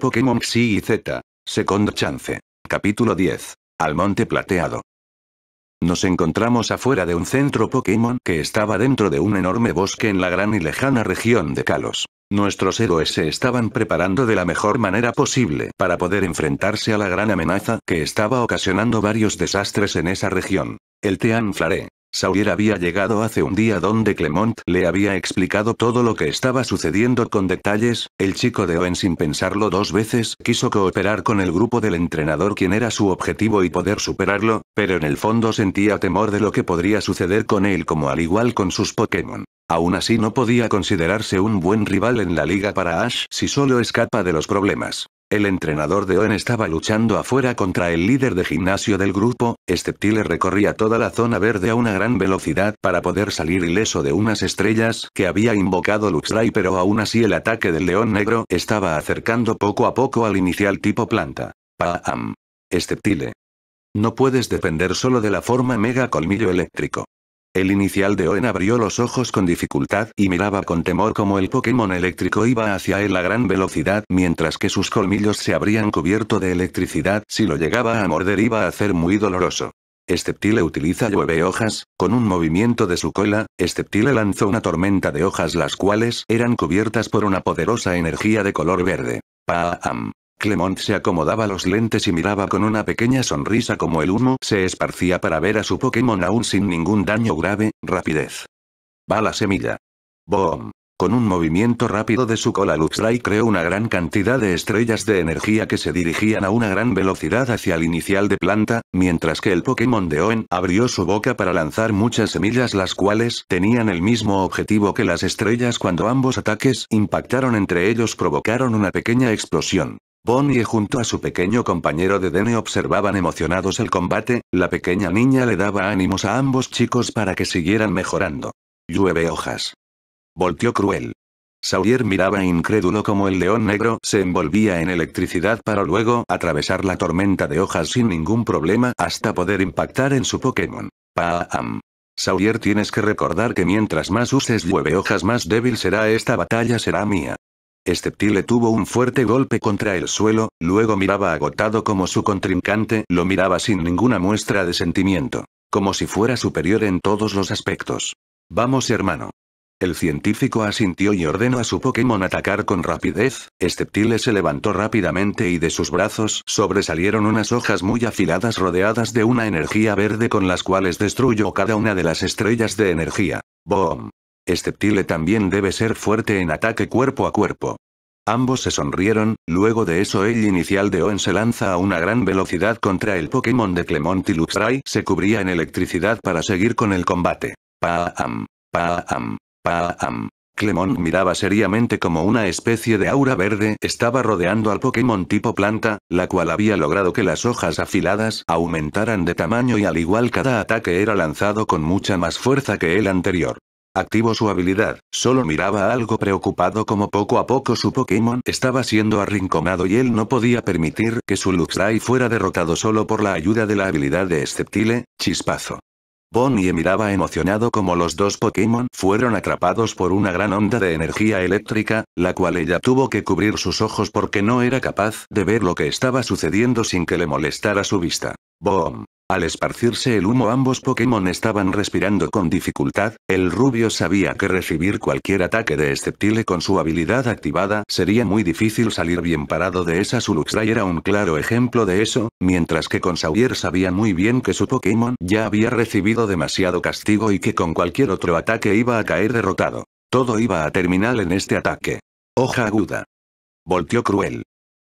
Pokémon Xi y Z. Second Chance. Capítulo 10. Al Monte Plateado. Nos encontramos afuera de un centro Pokémon que estaba dentro de un enorme bosque en la gran y lejana región de Kalos. Nuestros héroes se estaban preparando de la mejor manera posible para poder enfrentarse a la gran amenaza que estaba ocasionando varios desastres en esa región. El Tean Sawyer había llegado hace un día donde Clement le había explicado todo lo que estaba sucediendo con detalles, el chico de Owen sin pensarlo dos veces quiso cooperar con el grupo del entrenador quien era su objetivo y poder superarlo, pero en el fondo sentía temor de lo que podría suceder con él como al igual con sus Pokémon. Aún así no podía considerarse un buen rival en la liga para Ash si solo escapa de los problemas. El entrenador de Oen estaba luchando afuera contra el líder de gimnasio del grupo, Steptile recorría toda la zona verde a una gran velocidad para poder salir ileso de unas estrellas que había invocado Luxray pero aún así el ataque del león negro estaba acercando poco a poco al inicial tipo planta. Paam. Steptile. No puedes depender solo de la forma mega colmillo eléctrico. El inicial de Owen abrió los ojos con dificultad y miraba con temor como el Pokémon eléctrico iba hacia él a gran velocidad mientras que sus colmillos se habrían cubierto de electricidad si lo llegaba a morder iba a ser muy doloroso. Esteptile utiliza llueve hojas, con un movimiento de su cola, Esteptile lanzó una tormenta de hojas las cuales eran cubiertas por una poderosa energía de color verde. Paam. Clement se acomodaba los lentes y miraba con una pequeña sonrisa como el humo se esparcía para ver a su Pokémon aún sin ningún daño grave, rapidez. Va la semilla. Boom. Con un movimiento rápido de su cola Luxray creó una gran cantidad de estrellas de energía que se dirigían a una gran velocidad hacia el inicial de planta, mientras que el Pokémon de Owen abrió su boca para lanzar muchas semillas las cuales tenían el mismo objetivo que las estrellas cuando ambos ataques impactaron entre ellos provocaron una pequeña explosión. Bonnie junto a su pequeño compañero de Dene observaban emocionados el combate, la pequeña niña le daba ánimos a ambos chicos para que siguieran mejorando. Llueve hojas. Volteó cruel. Saurier miraba incrédulo como el león negro se envolvía en electricidad para luego atravesar la tormenta de hojas sin ningún problema hasta poder impactar en su Pokémon. Paam. Sawyer tienes que recordar que mientras más uses llueve hojas más débil será esta batalla será mía. Steptile tuvo un fuerte golpe contra el suelo, luego miraba agotado como su contrincante lo miraba sin ninguna muestra de sentimiento. Como si fuera superior en todos los aspectos. Vamos hermano. El científico asintió y ordenó a su Pokémon atacar con rapidez, Esceptile se levantó rápidamente y de sus brazos sobresalieron unas hojas muy afiladas rodeadas de una energía verde con las cuales destruyó cada una de las estrellas de energía. ¡Boom! Esceptile también debe ser fuerte en ataque cuerpo a cuerpo. Ambos se sonrieron, luego de eso el inicial de Owen se lanza a una gran velocidad contra el Pokémon de Clemont y Luxray se cubría en electricidad para seguir con el combate. Paam, pa paam. Clemont miraba seriamente como una especie de aura verde estaba rodeando al Pokémon tipo planta, la cual había logrado que las hojas afiladas aumentaran de tamaño y al igual cada ataque era lanzado con mucha más fuerza que el anterior activó su habilidad, solo miraba algo preocupado como poco a poco su Pokémon estaba siendo arrinconado y él no podía permitir que su Luxray fuera derrotado solo por la ayuda de la habilidad de Esceptile, Chispazo. Bonnie miraba emocionado como los dos Pokémon fueron atrapados por una gran onda de energía eléctrica, la cual ella tuvo que cubrir sus ojos porque no era capaz de ver lo que estaba sucediendo sin que le molestara su vista. Boom. Al esparcirse el humo ambos Pokémon estaban respirando con dificultad, el rubio sabía que recibir cualquier ataque de esceptile con su habilidad activada sería muy difícil salir bien parado de esa su era un claro ejemplo de eso, mientras que con Sawyer sabía muy bien que su Pokémon ya había recibido demasiado castigo y que con cualquier otro ataque iba a caer derrotado. Todo iba a terminar en este ataque. Hoja aguda. Volteó cruel.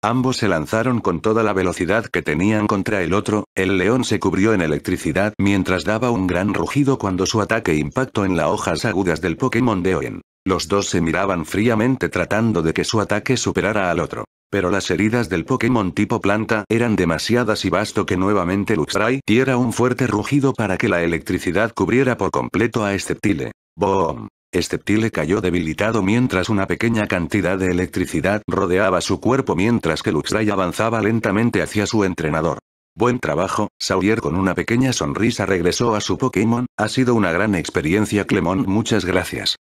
Ambos se lanzaron con toda la velocidad que tenían contra el otro, el león se cubrió en electricidad mientras daba un gran rugido cuando su ataque impactó en las hojas agudas del Pokémon de Oen. Los dos se miraban fríamente tratando de que su ataque superara al otro. Pero las heridas del Pokémon tipo planta eran demasiadas y bastó que nuevamente Luxray diera un fuerte rugido para que la electricidad cubriera por completo a este Tile. ¡Boom! Steptile este cayó debilitado mientras una pequeña cantidad de electricidad rodeaba su cuerpo mientras que Luxray avanzaba lentamente hacia su entrenador. Buen trabajo, Saurier con una pequeña sonrisa regresó a su Pokémon, ha sido una gran experiencia Clemón muchas gracias.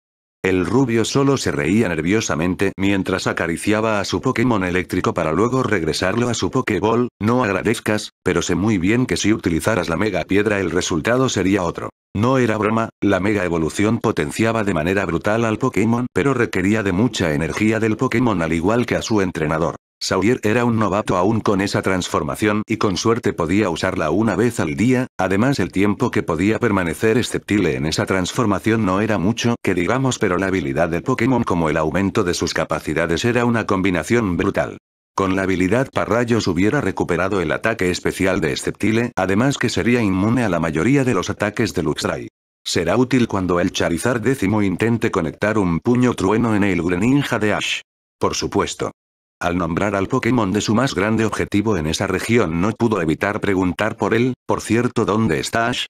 El rubio solo se reía nerviosamente mientras acariciaba a su Pokémon eléctrico para luego regresarlo a su Pokéball, no agradezcas, pero sé muy bien que si utilizaras la Mega Piedra el resultado sería otro. No era broma, la Mega Evolución potenciaba de manera brutal al Pokémon pero requería de mucha energía del Pokémon al igual que a su entrenador. Sawyer era un novato aún con esa transformación y con suerte podía usarla una vez al día, además el tiempo que podía permanecer esceptible en esa transformación no era mucho, que digamos pero la habilidad del Pokémon como el aumento de sus capacidades era una combinación brutal. Con la habilidad Parrayos hubiera recuperado el ataque especial de esceptile además que sería inmune a la mayoría de los ataques de Luxray. Será útil cuando el Charizard décimo intente conectar un puño trueno en el Greninja de Ash. Por supuesto. Al nombrar al Pokémon de su más grande objetivo en esa región no pudo evitar preguntar por él, por cierto ¿dónde está Ash?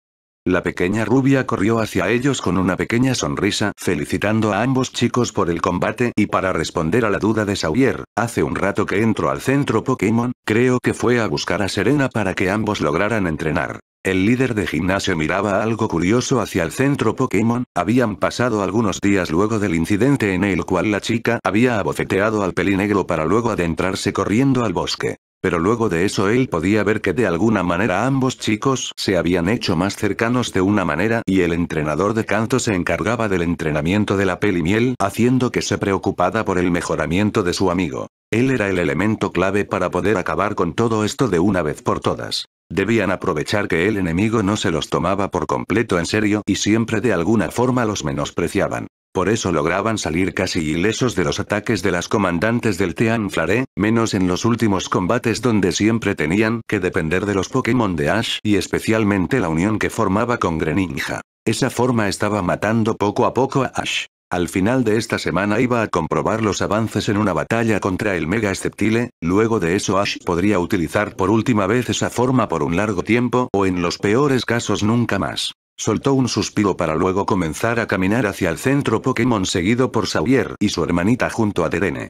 La pequeña rubia corrió hacia ellos con una pequeña sonrisa felicitando a ambos chicos por el combate y para responder a la duda de Sawyer, hace un rato que entró al centro Pokémon, creo que fue a buscar a Serena para que ambos lograran entrenar. El líder de gimnasio miraba algo curioso hacia el centro Pokémon, habían pasado algunos días luego del incidente en el cual la chica había abofeteado al pelinegro para luego adentrarse corriendo al bosque. Pero luego de eso él podía ver que de alguna manera ambos chicos se habían hecho más cercanos de una manera y el entrenador de canto se encargaba del entrenamiento de la peli miel, haciendo que se preocupaba por el mejoramiento de su amigo. Él era el elemento clave para poder acabar con todo esto de una vez por todas. Debían aprovechar que el enemigo no se los tomaba por completo en serio y siempre de alguna forma los menospreciaban. Por eso lograban salir casi ilesos de los ataques de las comandantes del Team Flare, menos en los últimos combates donde siempre tenían que depender de los Pokémon de Ash y especialmente la unión que formaba con Greninja. Esa forma estaba matando poco a poco a Ash. Al final de esta semana iba a comprobar los avances en una batalla contra el Mega Esceptile, luego de eso Ash podría utilizar por última vez esa forma por un largo tiempo o en los peores casos nunca más. Soltó un suspiro para luego comenzar a caminar hacia el centro Pokémon seguido por Xavier y su hermanita junto a Derene.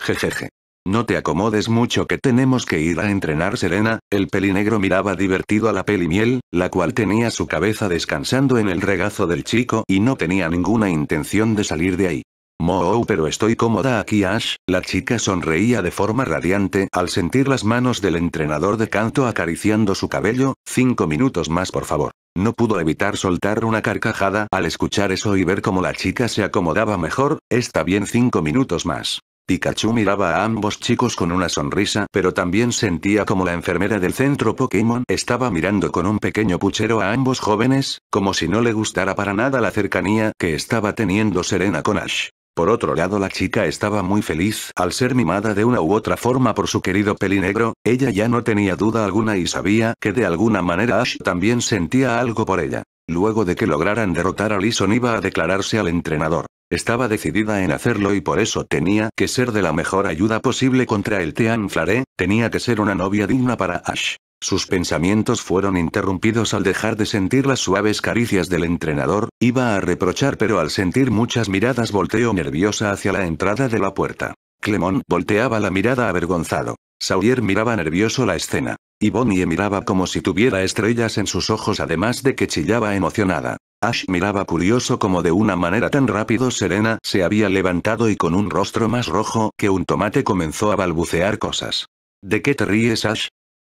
Jejeje. No te acomodes mucho que tenemos que ir a entrenar Serena, el pelinegro miraba divertido a la pelimiel, la cual tenía su cabeza descansando en el regazo del chico y no tenía ninguna intención de salir de ahí. Moou pero estoy cómoda aquí Ash, la chica sonreía de forma radiante al sentir las manos del entrenador de canto acariciando su cabello, cinco minutos más por favor. No pudo evitar soltar una carcajada al escuchar eso y ver cómo la chica se acomodaba mejor, está bien cinco minutos más. Pikachu miraba a ambos chicos con una sonrisa pero también sentía como la enfermera del centro Pokémon estaba mirando con un pequeño puchero a ambos jóvenes, como si no le gustara para nada la cercanía que estaba teniendo Serena con Ash. Por otro lado la chica estaba muy feliz al ser mimada de una u otra forma por su querido pelinegro, ella ya no tenía duda alguna y sabía que de alguna manera Ash también sentía algo por ella. Luego de que lograran derrotar a Lison iba a declararse al entrenador. Estaba decidida en hacerlo y por eso tenía que ser de la mejor ayuda posible contra el Tean Flare, tenía que ser una novia digna para Ash. Sus pensamientos fueron interrumpidos al dejar de sentir las suaves caricias del entrenador, iba a reprochar pero al sentir muchas miradas volteó nerviosa hacia la entrada de la puerta. Clemón volteaba la mirada avergonzado. Sawyer miraba nervioso la escena. Y Bonnie miraba como si tuviera estrellas en sus ojos además de que chillaba emocionada. Ash miraba curioso como de una manera tan rápido Serena se había levantado y con un rostro más rojo que un tomate comenzó a balbucear cosas. ¿De qué te ríes Ash?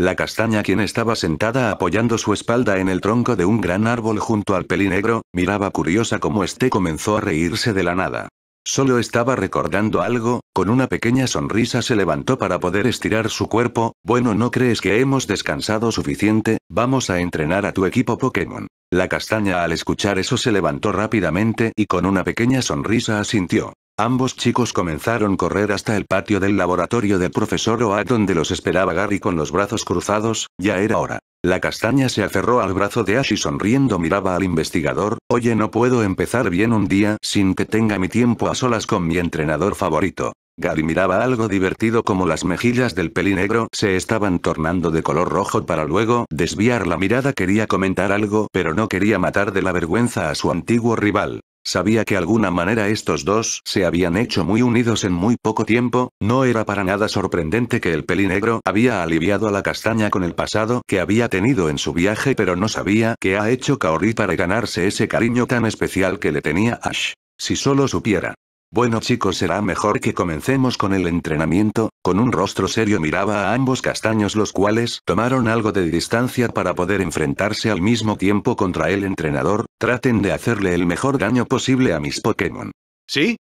La castaña quien estaba sentada apoyando su espalda en el tronco de un gran árbol junto al pelinegro, miraba curiosa como éste comenzó a reírse de la nada. Solo estaba recordando algo, con una pequeña sonrisa se levantó para poder estirar su cuerpo, bueno no crees que hemos descansado suficiente, vamos a entrenar a tu equipo Pokémon. La castaña al escuchar eso se levantó rápidamente y con una pequeña sonrisa asintió. Ambos chicos comenzaron a correr hasta el patio del laboratorio del profesor Oa donde los esperaba Gary con los brazos cruzados, ya era hora. La castaña se aferró al brazo de Ash y sonriendo miraba al investigador, oye no puedo empezar bien un día sin que tenga mi tiempo a solas con mi entrenador favorito. Gary miraba algo divertido como las mejillas del pelinegro se estaban tornando de color rojo para luego desviar la mirada quería comentar algo pero no quería matar de la vergüenza a su antiguo rival. Sabía que alguna manera estos dos se habían hecho muy unidos en muy poco tiempo, no era para nada sorprendente que el pelinegro había aliviado a la castaña con el pasado que había tenido en su viaje pero no sabía qué ha hecho Kaori para ganarse ese cariño tan especial que le tenía Ash. Si solo supiera. Bueno chicos será mejor que comencemos con el entrenamiento, con un rostro serio miraba a ambos castaños los cuales tomaron algo de distancia para poder enfrentarse al mismo tiempo contra el entrenador, traten de hacerle el mejor daño posible a mis Pokémon. ¿Sí?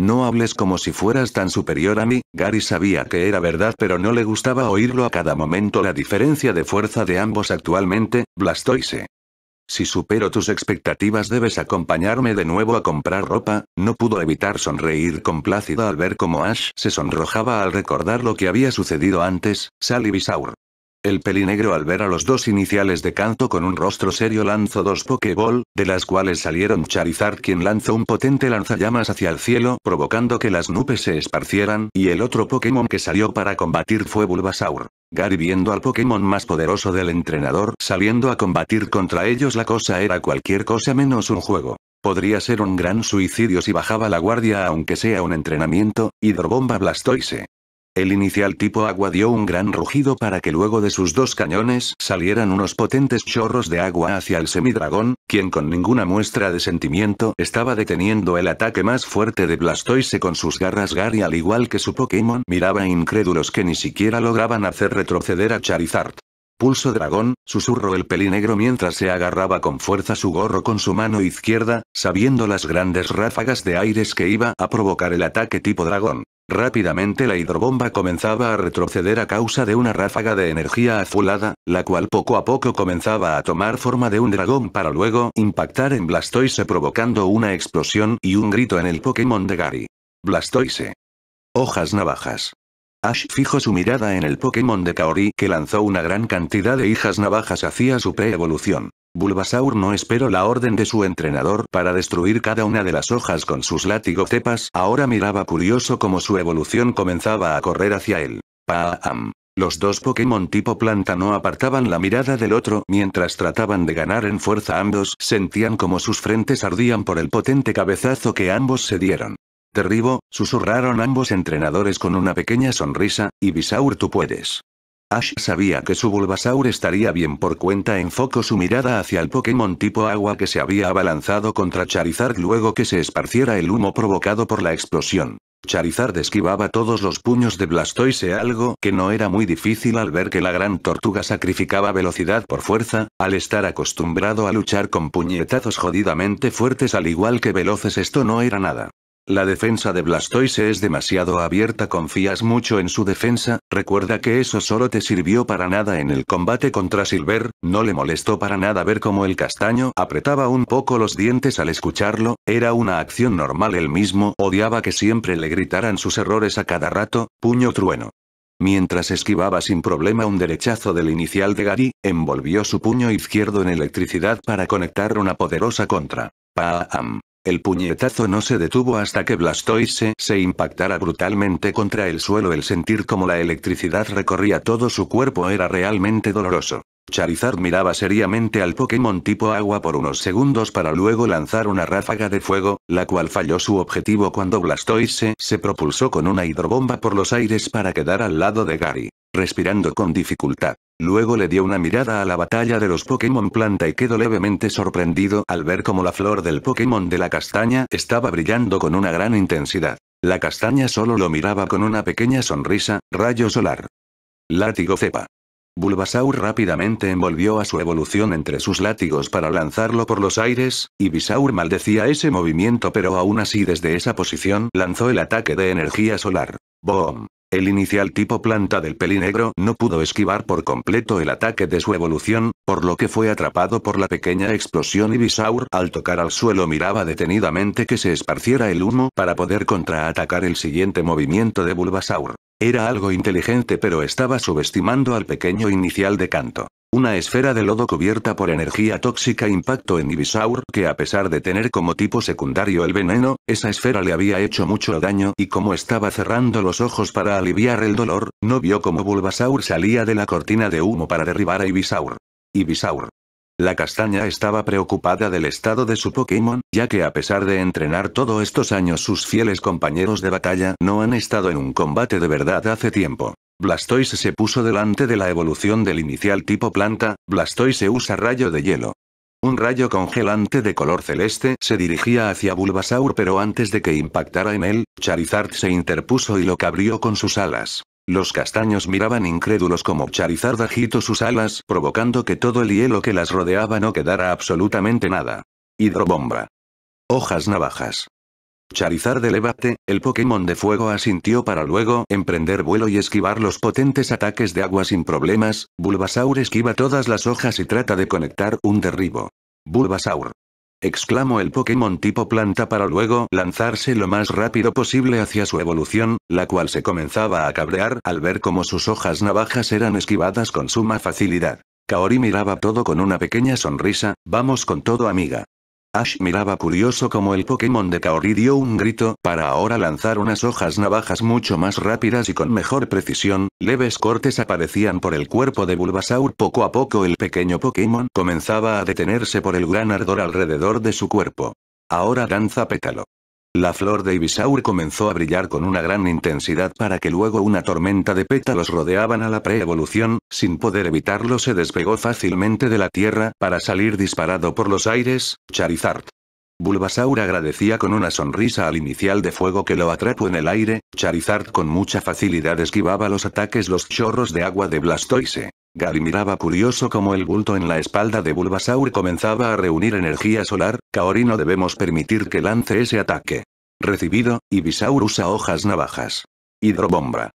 No hables como si fueras tan superior a mí, Gary sabía que era verdad pero no le gustaba oírlo a cada momento la diferencia de fuerza de ambos actualmente, Blastoise. Si supero tus expectativas debes acompañarme de nuevo a comprar ropa, no pudo evitar sonreír complácido al ver cómo Ash se sonrojaba al recordar lo que había sucedido antes, Sally Bisaur. El pelinegro al ver a los dos iniciales de canto con un rostro serio lanzó dos Pokéball, de las cuales salieron Charizard quien lanzó un potente lanzallamas hacia el cielo provocando que las nubes se esparcieran y el otro Pokémon que salió para combatir fue Bulbasaur. Gary viendo al Pokémon más poderoso del entrenador saliendo a combatir contra ellos la cosa era cualquier cosa menos un juego. Podría ser un gran suicidio si bajaba la guardia aunque sea un entrenamiento, hidrobomba Blastoise. El inicial tipo agua dio un gran rugido para que luego de sus dos cañones salieran unos potentes chorros de agua hacia el semidragón, quien con ninguna muestra de sentimiento estaba deteniendo el ataque más fuerte de Blastoise con sus garras Gary al igual que su Pokémon miraba incrédulos que ni siquiera lograban hacer retroceder a Charizard. Pulso dragón, susurró el pelinegro mientras se agarraba con fuerza su gorro con su mano izquierda, sabiendo las grandes ráfagas de aires que iba a provocar el ataque tipo dragón. Rápidamente la hidrobomba comenzaba a retroceder a causa de una ráfaga de energía azulada, la cual poco a poco comenzaba a tomar forma de un dragón para luego impactar en Blastoise provocando una explosión y un grito en el Pokémon de Gary. Blastoise. Hojas navajas. Ash fijó su mirada en el Pokémon de Kaori que lanzó una gran cantidad de hijas navajas hacia su pre-evolución. Bulbasaur no esperó la orden de su entrenador para destruir cada una de las hojas con sus látigo cepas. Ahora miraba curioso como su evolución comenzaba a correr hacia él. Paam. Los dos Pokémon tipo planta no apartaban la mirada del otro mientras trataban de ganar en fuerza ambos sentían como sus frentes ardían por el potente cabezazo que ambos se dieron. Derribo, susurraron ambos entrenadores con una pequeña sonrisa, y Bisaur tú puedes. Ash sabía que su Bulbasaur estaría bien por cuenta foco su mirada hacia el Pokémon tipo agua que se había abalanzado contra Charizard luego que se esparciera el humo provocado por la explosión. Charizard esquivaba todos los puños de Blastoise algo que no era muy difícil al ver que la gran tortuga sacrificaba velocidad por fuerza, al estar acostumbrado a luchar con puñetazos jodidamente fuertes al igual que veloces esto no era nada. La defensa de Blastoise es demasiado abierta confías mucho en su defensa, recuerda que eso solo te sirvió para nada en el combate contra Silver, no le molestó para nada ver cómo el castaño apretaba un poco los dientes al escucharlo, era una acción normal él mismo odiaba que siempre le gritaran sus errores a cada rato, puño trueno. Mientras esquivaba sin problema un derechazo del inicial de Gary, envolvió su puño izquierdo en electricidad para conectar una poderosa contra. Paam. El puñetazo no se detuvo hasta que Blastoise se impactara brutalmente contra el suelo. El sentir como la electricidad recorría todo su cuerpo era realmente doloroso. Charizard miraba seriamente al Pokémon tipo agua por unos segundos para luego lanzar una ráfaga de fuego, la cual falló su objetivo cuando Blastoise se propulsó con una hidrobomba por los aires para quedar al lado de Gary, respirando con dificultad. Luego le dio una mirada a la batalla de los Pokémon planta y quedó levemente sorprendido al ver cómo la flor del Pokémon de la castaña estaba brillando con una gran intensidad. La castaña solo lo miraba con una pequeña sonrisa, rayo solar. Látigo cepa. Bulbasaur rápidamente envolvió a su evolución entre sus látigos para lanzarlo por los aires, y Bisaur maldecía ese movimiento pero aún así desde esa posición lanzó el ataque de energía solar. Boom. El inicial tipo planta del pelinegro no pudo esquivar por completo el ataque de su evolución, por lo que fue atrapado por la pequeña explosión y Bisaur al tocar al suelo miraba detenidamente que se esparciera el humo para poder contraatacar el siguiente movimiento de Bulbasaur. Era algo inteligente pero estaba subestimando al pequeño inicial de canto. Una esfera de lodo cubierta por energía tóxica impacto en Ibisaur que a pesar de tener como tipo secundario el veneno, esa esfera le había hecho mucho daño y como estaba cerrando los ojos para aliviar el dolor, no vio como Bulbasaur salía de la cortina de humo para derribar a Ibisaur. Ibisaur. La castaña estaba preocupada del estado de su Pokémon, ya que a pesar de entrenar todos estos años sus fieles compañeros de batalla no han estado en un combate de verdad hace tiempo. Blastoise se puso delante de la evolución del inicial tipo planta, Blastoise usa rayo de hielo. Un rayo congelante de color celeste se dirigía hacia Bulbasaur pero antes de que impactara en él, Charizard se interpuso y lo cabrió con sus alas. Los castaños miraban incrédulos como Charizard agitó sus alas provocando que todo el hielo que las rodeaba no quedara absolutamente nada. Hidrobomba. Hojas navajas. Charizard de Levate, el Pokémon de fuego asintió para luego emprender vuelo y esquivar los potentes ataques de agua sin problemas, Bulbasaur esquiva todas las hojas y trata de conectar un derribo. Bulbasaur. Exclamó el Pokémon tipo planta para luego lanzarse lo más rápido posible hacia su evolución, la cual se comenzaba a cabrear al ver cómo sus hojas navajas eran esquivadas con suma facilidad. Kaori miraba todo con una pequeña sonrisa, vamos con todo amiga. Ash miraba curioso como el Pokémon de Kaori dio un grito para ahora lanzar unas hojas navajas mucho más rápidas y con mejor precisión, leves cortes aparecían por el cuerpo de Bulbasaur poco a poco el pequeño Pokémon comenzaba a detenerse por el gran ardor alrededor de su cuerpo. Ahora danza pétalo. La flor de Ibisaur comenzó a brillar con una gran intensidad para que luego una tormenta de pétalos rodeaban a la preevolución, sin poder evitarlo se despegó fácilmente de la tierra para salir disparado por los aires, Charizard. Bulbasaur agradecía con una sonrisa al inicial de fuego que lo atrapó en el aire, Charizard con mucha facilidad esquivaba los ataques los chorros de agua de Blastoise. Gary miraba curioso como el bulto en la espalda de Bulbasaur comenzaba a reunir energía solar, Kaori no debemos permitir que lance ese ataque. Recibido, Ibisaur usa hojas navajas. Hidrobomba.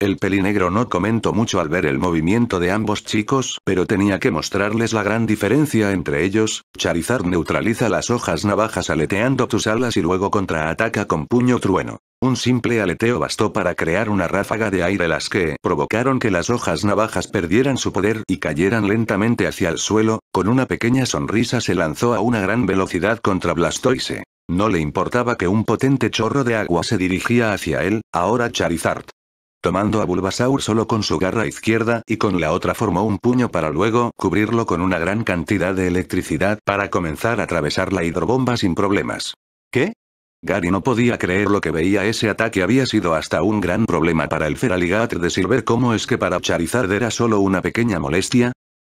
El pelinegro no comentó mucho al ver el movimiento de ambos chicos, pero tenía que mostrarles la gran diferencia entre ellos, Charizard neutraliza las hojas navajas aleteando tus alas y luego contraataca con puño trueno. Un simple aleteo bastó para crear una ráfaga de aire las que provocaron que las hojas navajas perdieran su poder y cayeran lentamente hacia el suelo, con una pequeña sonrisa se lanzó a una gran velocidad contra Blastoise. No le importaba que un potente chorro de agua se dirigía hacia él, ahora Charizard. Tomando a Bulbasaur solo con su garra izquierda y con la otra formó un puño para luego cubrirlo con una gran cantidad de electricidad para comenzar a atravesar la hidrobomba sin problemas. ¿Qué? Gary no podía creer lo que veía ese ataque había sido hasta un gran problema para el Feraligat de Silver cómo es que para Charizard era solo una pequeña molestia.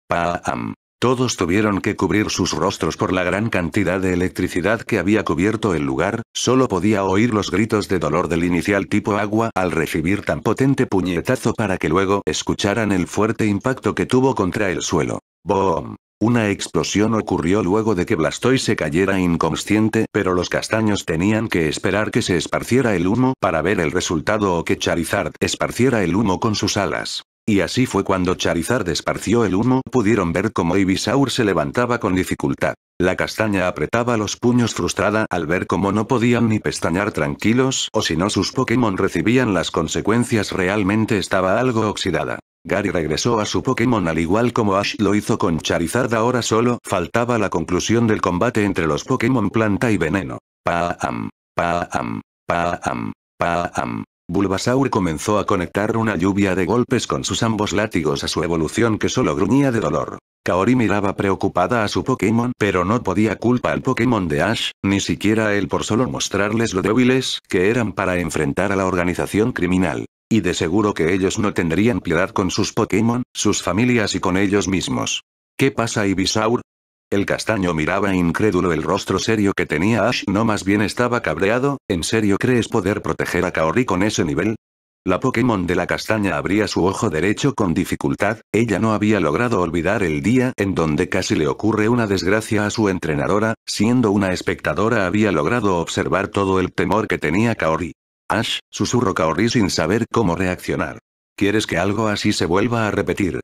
Paam. Todos tuvieron que cubrir sus rostros por la gran cantidad de electricidad que había cubierto el lugar, solo podía oír los gritos de dolor del inicial tipo agua al recibir tan potente puñetazo para que luego escucharan el fuerte impacto que tuvo contra el suelo. Boom. Una explosión ocurrió luego de que Blastoise se cayera inconsciente, pero los castaños tenían que esperar que se esparciera el humo para ver el resultado o que Charizard esparciera el humo con sus alas. Y así fue cuando Charizard esparció el humo, pudieron ver cómo Ibisaur se levantaba con dificultad. La castaña apretaba los puños frustrada al ver cómo no podían ni pestañar tranquilos, o si no sus Pokémon recibían las consecuencias realmente estaba algo oxidada. Gary regresó a su Pokémon al igual como Ash lo hizo con Charizard ahora solo faltaba la conclusión del combate entre los Pokémon planta y veneno. Paam, paam, paam, paam. Bulbasaur comenzó a conectar una lluvia de golpes con sus ambos látigos a su evolución que solo gruñía de dolor. Kaori miraba preocupada a su Pokémon pero no podía culpa al Pokémon de Ash, ni siquiera a él por solo mostrarles lo débiles que eran para enfrentar a la organización criminal. Y de seguro que ellos no tendrían piedad con sus Pokémon, sus familias y con ellos mismos. ¿Qué pasa Ibisaur? El castaño miraba incrédulo el rostro serio que tenía Ash, no más bien estaba cabreado, ¿en serio crees poder proteger a Kaori con ese nivel? La Pokémon de la castaña abría su ojo derecho con dificultad, ella no había logrado olvidar el día en donde casi le ocurre una desgracia a su entrenadora, siendo una espectadora había logrado observar todo el temor que tenía Kaori. Ash, susurró Kaori sin saber cómo reaccionar. ¿Quieres que algo así se vuelva a repetir?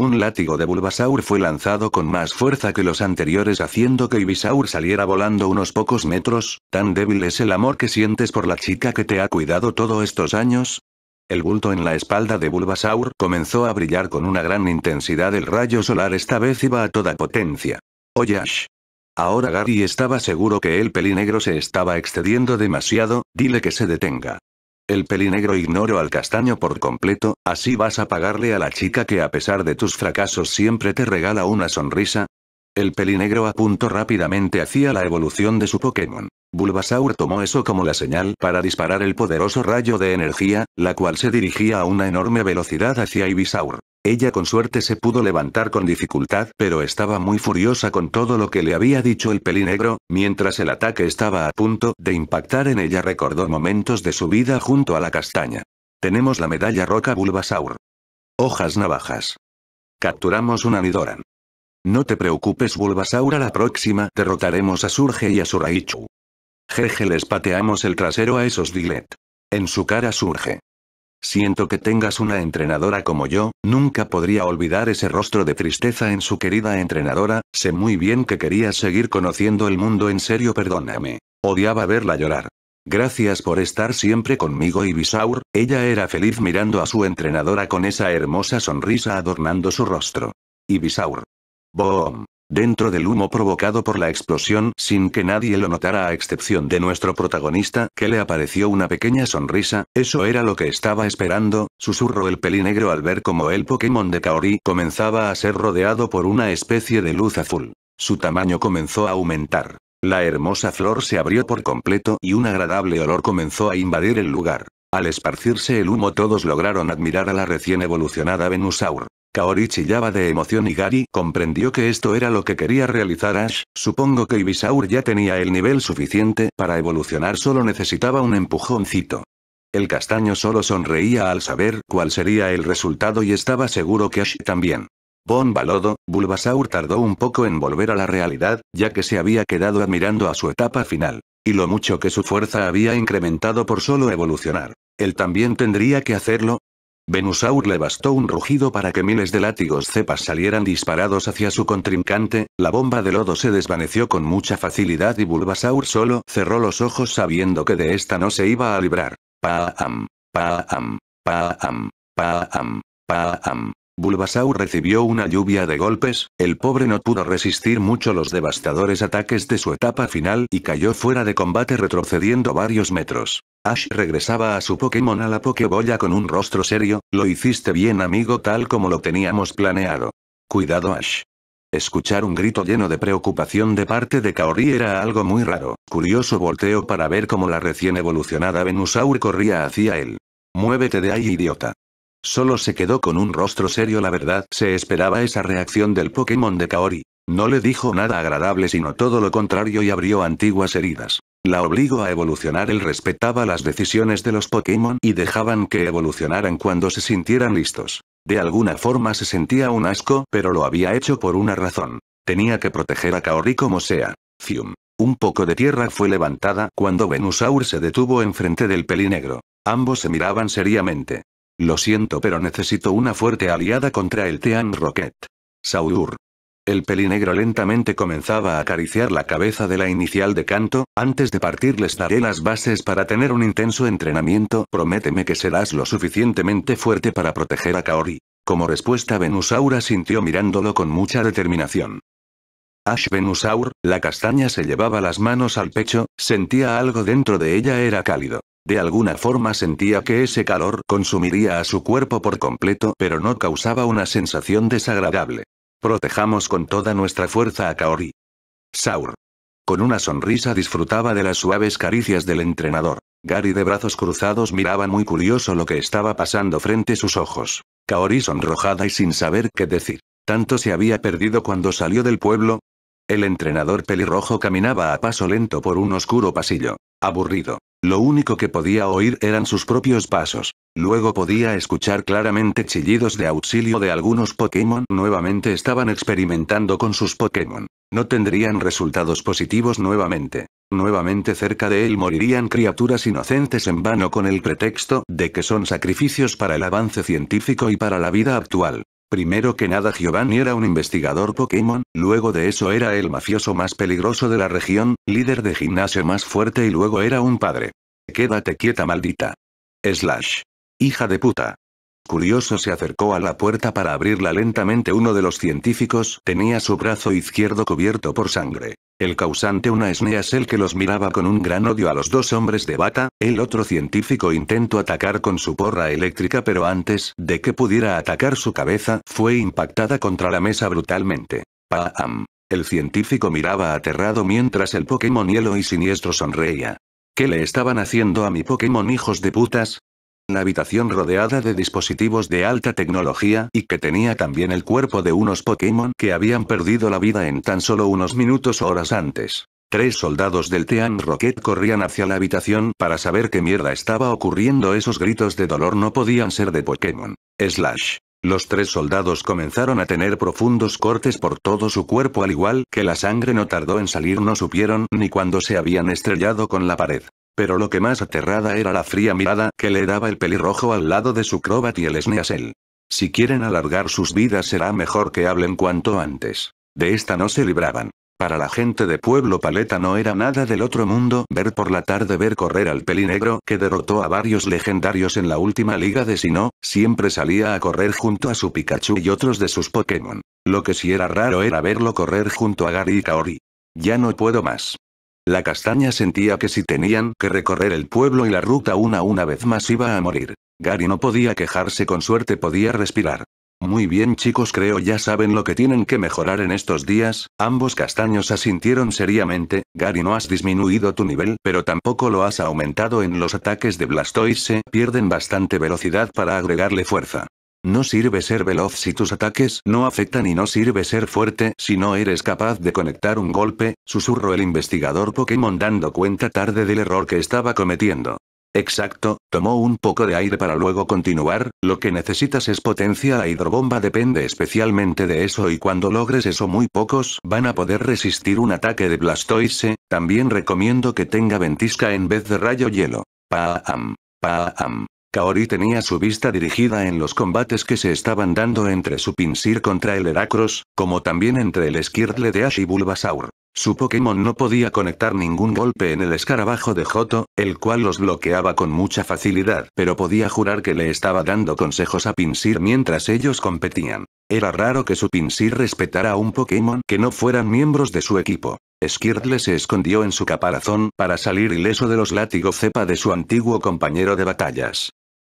Un látigo de Bulbasaur fue lanzado con más fuerza que los anteriores haciendo que Ibisaur saliera volando unos pocos metros, tan débil es el amor que sientes por la chica que te ha cuidado todos estos años. El bulto en la espalda de Bulbasaur comenzó a brillar con una gran intensidad el rayo solar esta vez iba a toda potencia. Oye Ash, Ahora Gary estaba seguro que el pelinegro se estaba excediendo demasiado, dile que se detenga. El pelinegro ignoró al castaño por completo, así vas a pagarle a la chica que a pesar de tus fracasos siempre te regala una sonrisa. El pelinegro apuntó rápidamente hacia la evolución de su Pokémon. Bulbasaur tomó eso como la señal para disparar el poderoso rayo de energía, la cual se dirigía a una enorme velocidad hacia Ibisaur. Ella con suerte se pudo levantar con dificultad, pero estaba muy furiosa con todo lo que le había dicho el pelinegro, mientras el ataque estaba a punto de impactar en ella recordó momentos de su vida junto a la castaña. Tenemos la medalla roca Bulbasaur. Hojas navajas. Capturamos un anidoran. No te preocupes Bulbasaur a la próxima derrotaremos a Surge y a Suraichu. Jeje les pateamos el trasero a esos Dilet. En su cara surge. Siento que tengas una entrenadora como yo, nunca podría olvidar ese rostro de tristeza en su querida entrenadora, sé muy bien que quería seguir conociendo el mundo en serio perdóname. Odiaba verla llorar. Gracias por estar siempre conmigo y ella era feliz mirando a su entrenadora con esa hermosa sonrisa adornando su rostro. Ibisaur. Boom. Dentro del humo provocado por la explosión, sin que nadie lo notara a excepción de nuestro protagonista, que le apareció una pequeña sonrisa, eso era lo que estaba esperando, susurró el pelinegro al ver como el Pokémon de Kaori comenzaba a ser rodeado por una especie de luz azul. Su tamaño comenzó a aumentar. La hermosa flor se abrió por completo y un agradable olor comenzó a invadir el lugar. Al esparcirse el humo todos lograron admirar a la recién evolucionada Venusaur. Kaori chillaba de emoción y Gary comprendió que esto era lo que quería realizar Ash, supongo que Ibisaur ya tenía el nivel suficiente para evolucionar solo necesitaba un empujoncito. El castaño solo sonreía al saber cuál sería el resultado y estaba seguro que Ash también. Bon Balodo, Bulbasaur tardó un poco en volver a la realidad, ya que se había quedado admirando a su etapa final. Y lo mucho que su fuerza había incrementado por solo evolucionar. Él también tendría que hacerlo, Venusaur le bastó un rugido para que miles de látigos cepas salieran disparados hacia su contrincante, la bomba de lodo se desvaneció con mucha facilidad y Bulbasaur solo cerró los ojos sabiendo que de esta no se iba a librar. Paam, paam, paam, paam, paam, Bulbasaur recibió una lluvia de golpes, el pobre no pudo resistir mucho los devastadores ataques de su etapa final y cayó fuera de combate retrocediendo varios metros. Ash regresaba a su Pokémon a la Pokébola con un rostro serio, lo hiciste bien amigo tal como lo teníamos planeado. Cuidado Ash. Escuchar un grito lleno de preocupación de parte de Kaori era algo muy raro, curioso volteo para ver cómo la recién evolucionada Venusaur corría hacia él. Muévete de ahí idiota. Solo se quedó con un rostro serio la verdad se esperaba esa reacción del Pokémon de Kaori. No le dijo nada agradable sino todo lo contrario y abrió antiguas heridas. La obligó a evolucionar él respetaba las decisiones de los Pokémon y dejaban que evolucionaran cuando se sintieran listos. De alguna forma se sentía un asco pero lo había hecho por una razón. Tenía que proteger a Kaori como sea. Fium Un poco de tierra fue levantada cuando Venusaur se detuvo enfrente del pelinegro. Ambos se miraban seriamente. Lo siento pero necesito una fuerte aliada contra el Tean Rocket. Saudur. El pelinegro lentamente comenzaba a acariciar la cabeza de la inicial de canto, antes de partir les daré las bases para tener un intenso entrenamiento, prométeme que serás lo suficientemente fuerte para proteger a Kaori. Como respuesta Venusaur sintió mirándolo con mucha determinación. Ash Venusaur, la castaña se llevaba las manos al pecho, sentía algo dentro de ella era cálido. De alguna forma sentía que ese calor consumiría a su cuerpo por completo pero no causaba una sensación desagradable. Protejamos con toda nuestra fuerza a Kaori. Saur. Con una sonrisa disfrutaba de las suaves caricias del entrenador. Gary de brazos cruzados miraba muy curioso lo que estaba pasando frente sus ojos. Kaori sonrojada y sin saber qué decir. Tanto se había perdido cuando salió del pueblo, el entrenador pelirrojo caminaba a paso lento por un oscuro pasillo. Aburrido. Lo único que podía oír eran sus propios pasos. Luego podía escuchar claramente chillidos de auxilio de algunos Pokémon. Nuevamente estaban experimentando con sus Pokémon. No tendrían resultados positivos nuevamente. Nuevamente cerca de él morirían criaturas inocentes en vano con el pretexto de que son sacrificios para el avance científico y para la vida actual. Primero que nada Giovanni era un investigador Pokémon, luego de eso era el mafioso más peligroso de la región, líder de gimnasio más fuerte y luego era un padre. Quédate quieta maldita. Slash. Hija de puta. Curioso se acercó a la puerta para abrirla lentamente uno de los científicos tenía su brazo izquierdo cubierto por sangre. El causante una esnea es el que los miraba con un gran odio a los dos hombres de bata, el otro científico intentó atacar con su porra eléctrica pero antes de que pudiera atacar su cabeza, fue impactada contra la mesa brutalmente. ¡Pam! El científico miraba aterrado mientras el Pokémon hielo y siniestro sonreía. ¿Qué le estaban haciendo a mi Pokémon hijos de putas? La habitación rodeada de dispositivos de alta tecnología y que tenía también el cuerpo de unos Pokémon que habían perdido la vida en tan solo unos minutos o horas antes. Tres soldados del Team Rocket corrían hacia la habitación para saber qué mierda estaba ocurriendo. Esos gritos de dolor no podían ser de Pokémon. Los tres soldados comenzaron a tener profundos cortes por todo su cuerpo al igual que la sangre no tardó en salir no supieron ni cuando se habían estrellado con la pared. Pero lo que más aterrada era la fría mirada que le daba el pelirrojo al lado de su crobat y el Sneasel. Si quieren alargar sus vidas será mejor que hablen cuanto antes. De esta no se libraban. Para la gente de Pueblo Paleta no era nada del otro mundo ver por la tarde ver correr al pelinegro que derrotó a varios legendarios en la última liga de Sinnoh, siempre salía a correr junto a su Pikachu y otros de sus Pokémon. Lo que sí era raro era verlo correr junto a Gary y Kaori. Ya no puedo más. La castaña sentía que si tenían que recorrer el pueblo y la ruta una una vez más iba a morir. Gary no podía quejarse con suerte podía respirar. Muy bien chicos creo ya saben lo que tienen que mejorar en estos días, ambos castaños asintieron seriamente, Gary no has disminuido tu nivel pero tampoco lo has aumentado en los ataques de Blastoise, pierden bastante velocidad para agregarle fuerza. No sirve ser veloz si tus ataques no afectan y no sirve ser fuerte si no eres capaz de conectar un golpe, susurró el investigador Pokémon dando cuenta tarde del error que estaba cometiendo. Exacto, tomó un poco de aire para luego continuar, lo que necesitas es potencia a e hidrobomba depende especialmente de eso y cuando logres eso muy pocos van a poder resistir un ataque de Blastoise, también recomiendo que tenga ventisca en vez de rayo hielo. Paam. Paam. Kaori tenía su vista dirigida en los combates que se estaban dando entre su Pinsir contra el Heracross, como también entre el Skirtle de Ash y Bulbasaur. Su Pokémon no podía conectar ningún golpe en el escarabajo de Joto, el cual los bloqueaba con mucha facilidad, pero podía jurar que le estaba dando consejos a Pinsir mientras ellos competían. Era raro que su Pinsir respetara a un Pokémon que no fueran miembros de su equipo. Skirtle se escondió en su caparazón para salir ileso de los látigos cepa de su antiguo compañero de batallas.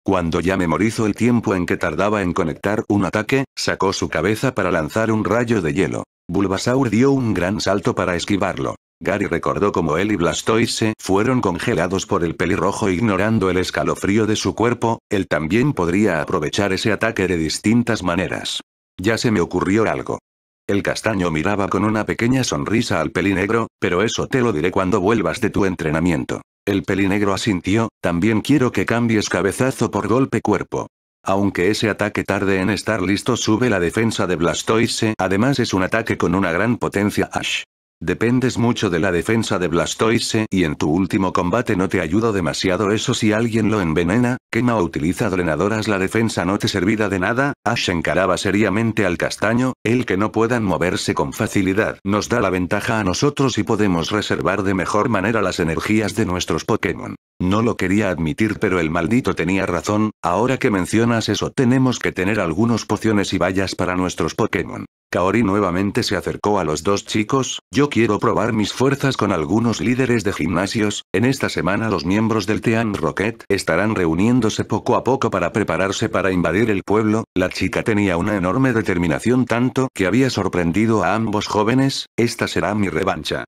Cuando ya memorizó el tiempo en que tardaba en conectar un ataque, sacó su cabeza para lanzar un rayo de hielo. Bulbasaur dio un gran salto para esquivarlo. Gary recordó cómo él y Blastoise fueron congelados por el pelirrojo ignorando el escalofrío de su cuerpo, él también podría aprovechar ese ataque de distintas maneras. Ya se me ocurrió algo. El castaño miraba con una pequeña sonrisa al pelinegro, pero eso te lo diré cuando vuelvas de tu entrenamiento. El pelinegro asintió, también quiero que cambies cabezazo por golpe cuerpo. Aunque ese ataque tarde en estar listo sube la defensa de Blastoise, además es un ataque con una gran potencia Ash. Dependes mucho de la defensa de Blastoise y en tu último combate no te ayudó demasiado eso si alguien lo envenena, quema o utiliza drenadoras la defensa no te servirá de nada, Ash encaraba seriamente al castaño, el que no puedan moverse con facilidad nos da la ventaja a nosotros y podemos reservar de mejor manera las energías de nuestros Pokémon. No lo quería admitir pero el maldito tenía razón, ahora que mencionas eso tenemos que tener algunos pociones y vallas para nuestros Pokémon. Kaori nuevamente se acercó a los dos chicos, yo quiero probar mis fuerzas con algunos líderes de gimnasios, en esta semana los miembros del Team Rocket estarán reuniéndose poco a poco para prepararse para invadir el pueblo, la chica tenía una enorme determinación tanto que había sorprendido a ambos jóvenes, esta será mi revancha.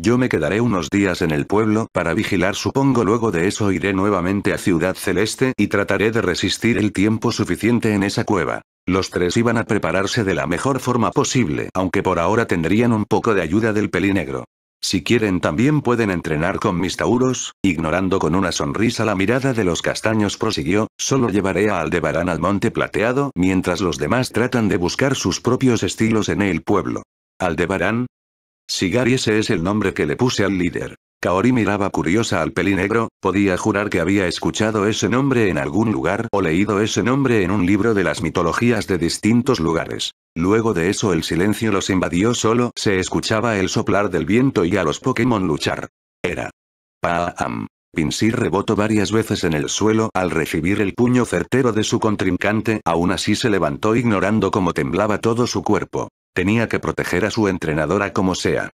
Yo me quedaré unos días en el pueblo para vigilar supongo luego de eso iré nuevamente a Ciudad Celeste y trataré de resistir el tiempo suficiente en esa cueva. Los tres iban a prepararse de la mejor forma posible, aunque por ahora tendrían un poco de ayuda del pelinegro. Si quieren también pueden entrenar con mis tauros, ignorando con una sonrisa la mirada de los castaños prosiguió, solo llevaré a Aldebarán al monte plateado mientras los demás tratan de buscar sus propios estilos en el pueblo. Aldebarán. Sigar ese es el nombre que le puse al líder. Kaori miraba curiosa al pelinegro, podía jurar que había escuchado ese nombre en algún lugar o leído ese nombre en un libro de las mitologías de distintos lugares. Luego de eso el silencio los invadió solo se escuchaba el soplar del viento y a los Pokémon luchar. Era. Paam. Pinsir rebotó varias veces en el suelo al recibir el puño certero de su contrincante, aún así se levantó ignorando cómo temblaba todo su cuerpo. Tenía que proteger a su entrenadora como sea.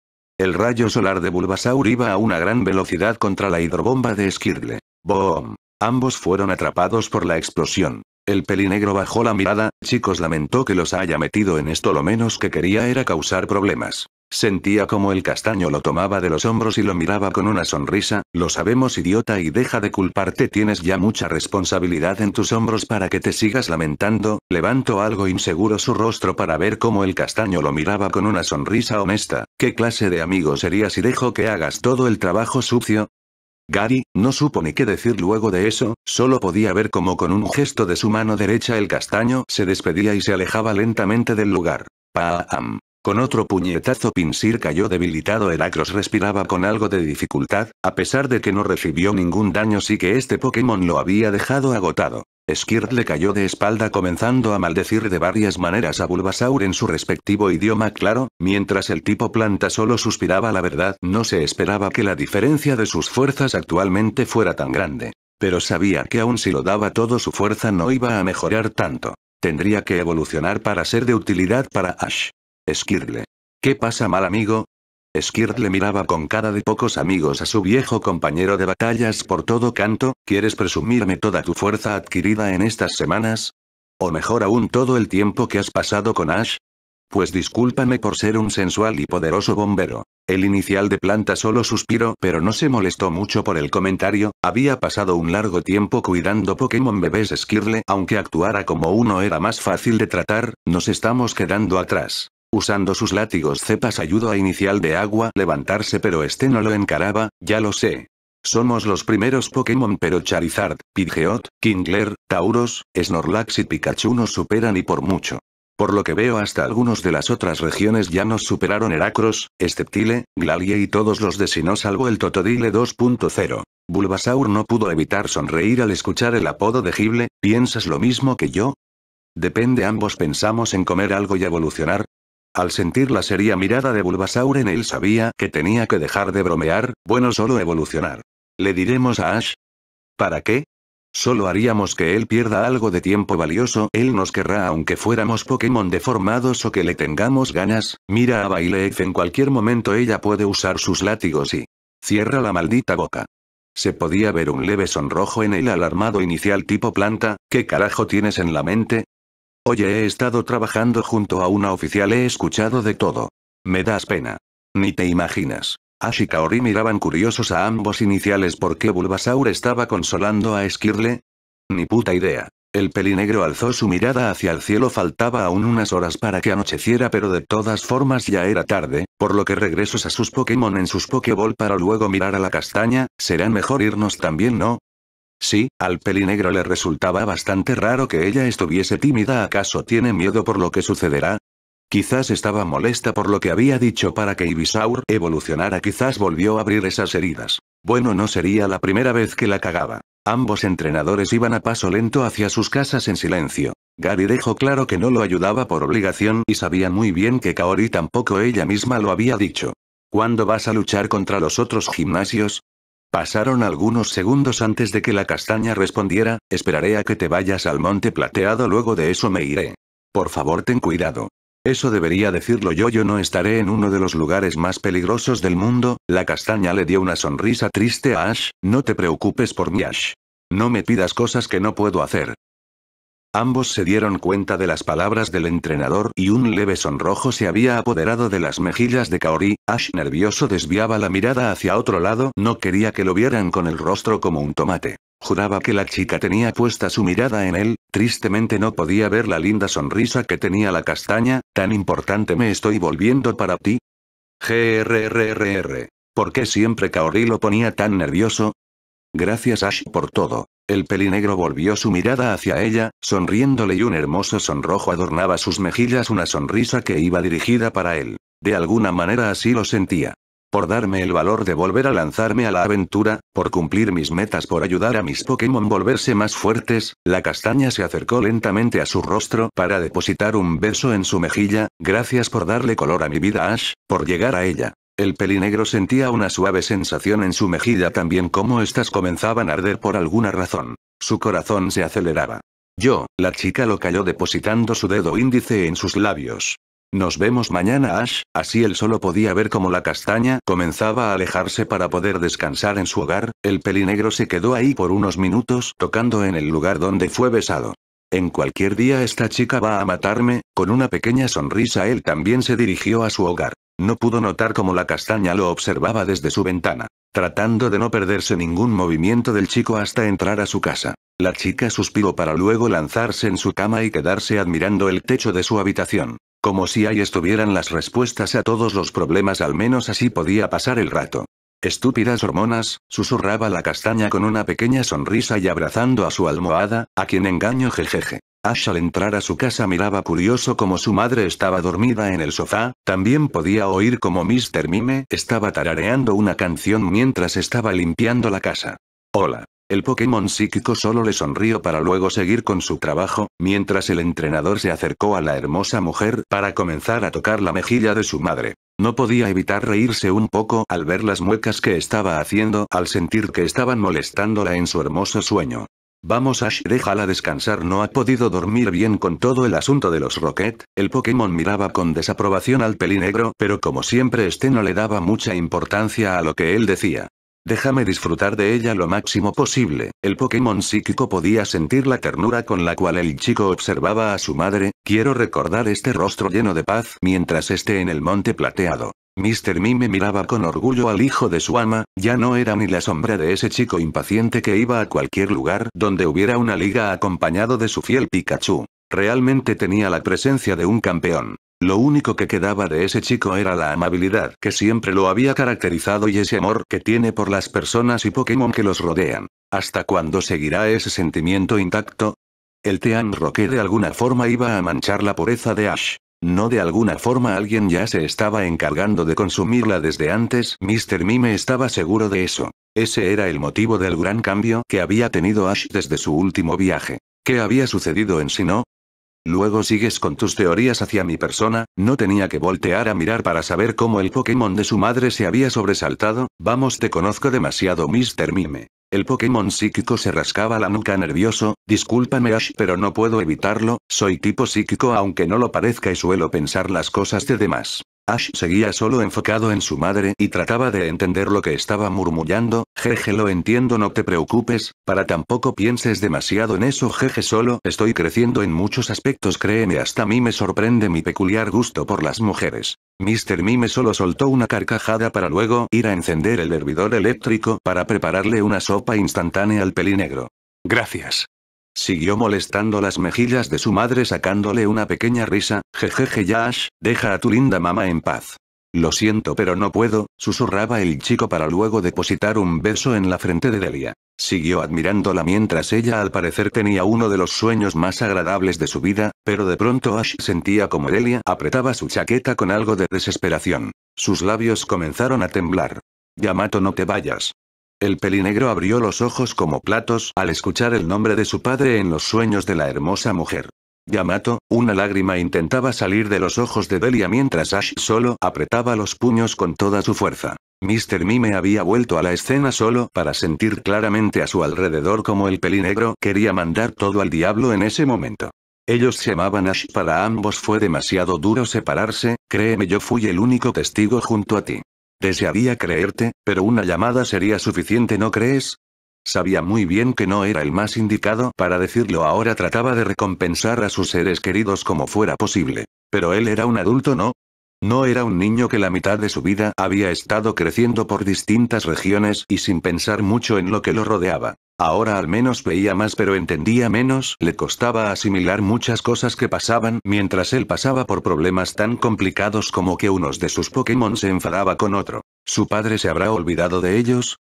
El rayo solar de Bulbasaur iba a una gran velocidad contra la hidrobomba de Skirble. Boom. Ambos fueron atrapados por la explosión. El pelinegro bajó la mirada, chicos lamentó que los haya metido en esto lo menos que quería era causar problemas. Sentía como el castaño lo tomaba de los hombros y lo miraba con una sonrisa, lo sabemos idiota y deja de culparte tienes ya mucha responsabilidad en tus hombros para que te sigas lamentando, levantó algo inseguro su rostro para ver cómo el castaño lo miraba con una sonrisa honesta, ¿qué clase de amigo serías si dejo que hagas todo el trabajo sucio? Gary, no supo ni qué decir luego de eso, solo podía ver cómo con un gesto de su mano derecha el castaño se despedía y se alejaba lentamente del lugar. Pa-am. Con otro puñetazo Pinsir cayó debilitado acros respiraba con algo de dificultad, a pesar de que no recibió ningún daño sí que este Pokémon lo había dejado agotado. Skirtle le cayó de espalda comenzando a maldecir de varias maneras a Bulbasaur en su respectivo idioma claro, mientras el tipo planta solo suspiraba la verdad no se esperaba que la diferencia de sus fuerzas actualmente fuera tan grande. Pero sabía que aun si lo daba todo su fuerza no iba a mejorar tanto. Tendría que evolucionar para ser de utilidad para Ash. Skirtle. ¿Qué pasa mal amigo? Skirt le miraba con cara de pocos amigos a su viejo compañero de batallas por todo canto, ¿quieres presumirme toda tu fuerza adquirida en estas semanas? ¿O mejor aún todo el tiempo que has pasado con Ash? Pues discúlpame por ser un sensual y poderoso bombero. El inicial de planta solo suspiró pero no se molestó mucho por el comentario, había pasado un largo tiempo cuidando Pokémon bebés Skirtle aunque actuara como uno era más fácil de tratar, nos estamos quedando atrás. Usando sus látigos cepas ayudó a Inicial de Agua levantarse pero este no lo encaraba, ya lo sé. Somos los primeros Pokémon pero Charizard, Pidgeot, Kingler, Tauros, Snorlax y Pikachu nos superan y por mucho. Por lo que veo hasta algunos de las otras regiones ya nos superaron Heracross, Steptile, Glalie y todos los de no salvo el Totodile 2.0. Bulbasaur no pudo evitar sonreír al escuchar el apodo de Gible, ¿piensas lo mismo que yo? Depende ambos pensamos en comer algo y evolucionar, al sentir la seria mirada de Bulbasaur en él sabía que tenía que dejar de bromear, bueno solo evolucionar. ¿Le diremos a Ash? ¿Para qué? Solo haríamos que él pierda algo de tiempo valioso, él nos querrá aunque fuéramos Pokémon deformados o que le tengamos ganas, mira a Baileef en cualquier momento ella puede usar sus látigos y... Cierra la maldita boca. Se podía ver un leve sonrojo en el alarmado inicial tipo planta, ¿qué carajo tienes en la mente? Oye, he estado trabajando junto a una oficial, he escuchado de todo. Me das pena. Ni te imaginas. Ash y Kaori miraban curiosos a ambos iniciales porque Bulbasaur estaba consolando a Skirle. Ni puta idea. El pelinegro alzó su mirada hacia el cielo faltaba aún unas horas para que anocheciera pero de todas formas ya era tarde, por lo que regresos a sus Pokémon en sus Pokéball para luego mirar a la castaña, será mejor irnos también ¿no? Sí, al pelinegro le resultaba bastante raro que ella estuviese tímida. ¿Acaso tiene miedo por lo que sucederá? Quizás estaba molesta por lo que había dicho para que Ibisaur evolucionara. Quizás volvió a abrir esas heridas. Bueno, no sería la primera vez que la cagaba. Ambos entrenadores iban a paso lento hacia sus casas en silencio. Gary dejó claro que no lo ayudaba por obligación y sabía muy bien que Kaori tampoco ella misma lo había dicho. ¿Cuándo vas a luchar contra los otros gimnasios? Pasaron algunos segundos antes de que la castaña respondiera, esperaré a que te vayas al monte plateado, luego de eso me iré. Por favor, ten cuidado. Eso debería decirlo yo, yo no estaré en uno de los lugares más peligrosos del mundo, la castaña le dio una sonrisa triste a Ash, no te preocupes por mí Ash. No me pidas cosas que no puedo hacer. Ambos se dieron cuenta de las palabras del entrenador y un leve sonrojo se había apoderado de las mejillas de Kaori. Ash nervioso desviaba la mirada hacia otro lado, no quería que lo vieran con el rostro como un tomate. Juraba que la chica tenía puesta su mirada en él, tristemente no podía ver la linda sonrisa que tenía la castaña, tan importante me estoy volviendo para ti. GRRRR. ¿Por qué siempre Kaori lo ponía tan nervioso? Gracias Ash por todo. El pelinegro volvió su mirada hacia ella, sonriéndole y un hermoso sonrojo adornaba sus mejillas una sonrisa que iba dirigida para él. De alguna manera así lo sentía. Por darme el valor de volver a lanzarme a la aventura, por cumplir mis metas, por ayudar a mis Pokémon volverse más fuertes, la castaña se acercó lentamente a su rostro para depositar un beso en su mejilla, gracias por darle color a mi vida Ash, por llegar a ella. El pelinegro sentía una suave sensación en su mejilla también como estas comenzaban a arder por alguna razón. Su corazón se aceleraba. Yo, la chica lo cayó depositando su dedo índice en sus labios. Nos vemos mañana, Ash. Así él solo podía ver cómo la castaña comenzaba a alejarse para poder descansar en su hogar. El pelinegro se quedó ahí por unos minutos tocando en el lugar donde fue besado. En cualquier día esta chica va a matarme, con una pequeña sonrisa él también se dirigió a su hogar. No pudo notar cómo la castaña lo observaba desde su ventana, tratando de no perderse ningún movimiento del chico hasta entrar a su casa. La chica suspiró para luego lanzarse en su cama y quedarse admirando el techo de su habitación. Como si ahí estuvieran las respuestas a todos los problemas, al menos así podía pasar el rato. Estúpidas hormonas, susurraba la castaña con una pequeña sonrisa y abrazando a su almohada, a quien engaño jejeje. Ash al entrar a su casa miraba curioso como su madre estaba dormida en el sofá, también podía oír como Mr. Mime estaba tarareando una canción mientras estaba limpiando la casa. Hola. El Pokémon psíquico solo le sonrió para luego seguir con su trabajo, mientras el entrenador se acercó a la hermosa mujer para comenzar a tocar la mejilla de su madre. No podía evitar reírse un poco al ver las muecas que estaba haciendo al sentir que estaban molestándola en su hermoso sueño. Vamos Ash déjala descansar no ha podido dormir bien con todo el asunto de los Rocket, el Pokémon miraba con desaprobación al pelinegro pero como siempre este no le daba mucha importancia a lo que él decía. Déjame disfrutar de ella lo máximo posible. El Pokémon psíquico podía sentir la ternura con la cual el chico observaba a su madre, quiero recordar este rostro lleno de paz mientras esté en el monte plateado. Mr. Mime miraba con orgullo al hijo de su ama, ya no era ni la sombra de ese chico impaciente que iba a cualquier lugar donde hubiera una liga acompañado de su fiel Pikachu. Realmente tenía la presencia de un campeón. Lo único que quedaba de ese chico era la amabilidad que siempre lo había caracterizado y ese amor que tiene por las personas y Pokémon que los rodean. ¿Hasta cuándo seguirá ese sentimiento intacto? El Team Roque de alguna forma iba a manchar la pureza de Ash. No de alguna forma alguien ya se estaba encargando de consumirla desde antes, Mr. Mime estaba seguro de eso. Ese era el motivo del gran cambio que había tenido Ash desde su último viaje. ¿Qué había sucedido en No. Luego sigues con tus teorías hacia mi persona, no tenía que voltear a mirar para saber cómo el Pokémon de su madre se había sobresaltado, vamos te conozco demasiado Mr. Mime. El Pokémon psíquico se rascaba la nuca nervioso, discúlpame Ash pero no puedo evitarlo, soy tipo psíquico aunque no lo parezca y suelo pensar las cosas de demás. Ash seguía solo enfocado en su madre y trataba de entender lo que estaba murmullando, jeje lo entiendo no te preocupes, para tampoco pienses demasiado en eso jeje solo estoy creciendo en muchos aspectos créeme hasta a mí me sorprende mi peculiar gusto por las mujeres. Mr. Mime solo soltó una carcajada para luego ir a encender el hervidor eléctrico para prepararle una sopa instantánea al pelinegro. Gracias. Siguió molestando las mejillas de su madre sacándole una pequeña risa, jejeje Ash, deja a tu linda mamá en paz. Lo siento pero no puedo, susurraba el chico para luego depositar un beso en la frente de Delia. Siguió admirándola mientras ella al parecer tenía uno de los sueños más agradables de su vida, pero de pronto Ash sentía como Delia apretaba su chaqueta con algo de desesperación. Sus labios comenzaron a temblar. Yamato no te vayas. El pelinegro abrió los ojos como platos al escuchar el nombre de su padre en los sueños de la hermosa mujer. Yamato, una lágrima intentaba salir de los ojos de Delia mientras Ash solo apretaba los puños con toda su fuerza. Mr. Mime había vuelto a la escena solo para sentir claramente a su alrededor como el pelinegro quería mandar todo al diablo en ese momento. Ellos se amaban Ash para ambos fue demasiado duro separarse, créeme yo fui el único testigo junto a ti. Desearía creerte, pero una llamada sería suficiente, ¿no crees? Sabía muy bien que no era el más indicado para decirlo ahora trataba de recompensar a sus seres queridos como fuera posible. Pero él era un adulto, ¿no? No era un niño que la mitad de su vida había estado creciendo por distintas regiones y sin pensar mucho en lo que lo rodeaba. Ahora al menos veía más pero entendía menos, le costaba asimilar muchas cosas que pasaban mientras él pasaba por problemas tan complicados como que unos de sus Pokémon se enfadaba con otro. ¿Su padre se habrá olvidado de ellos?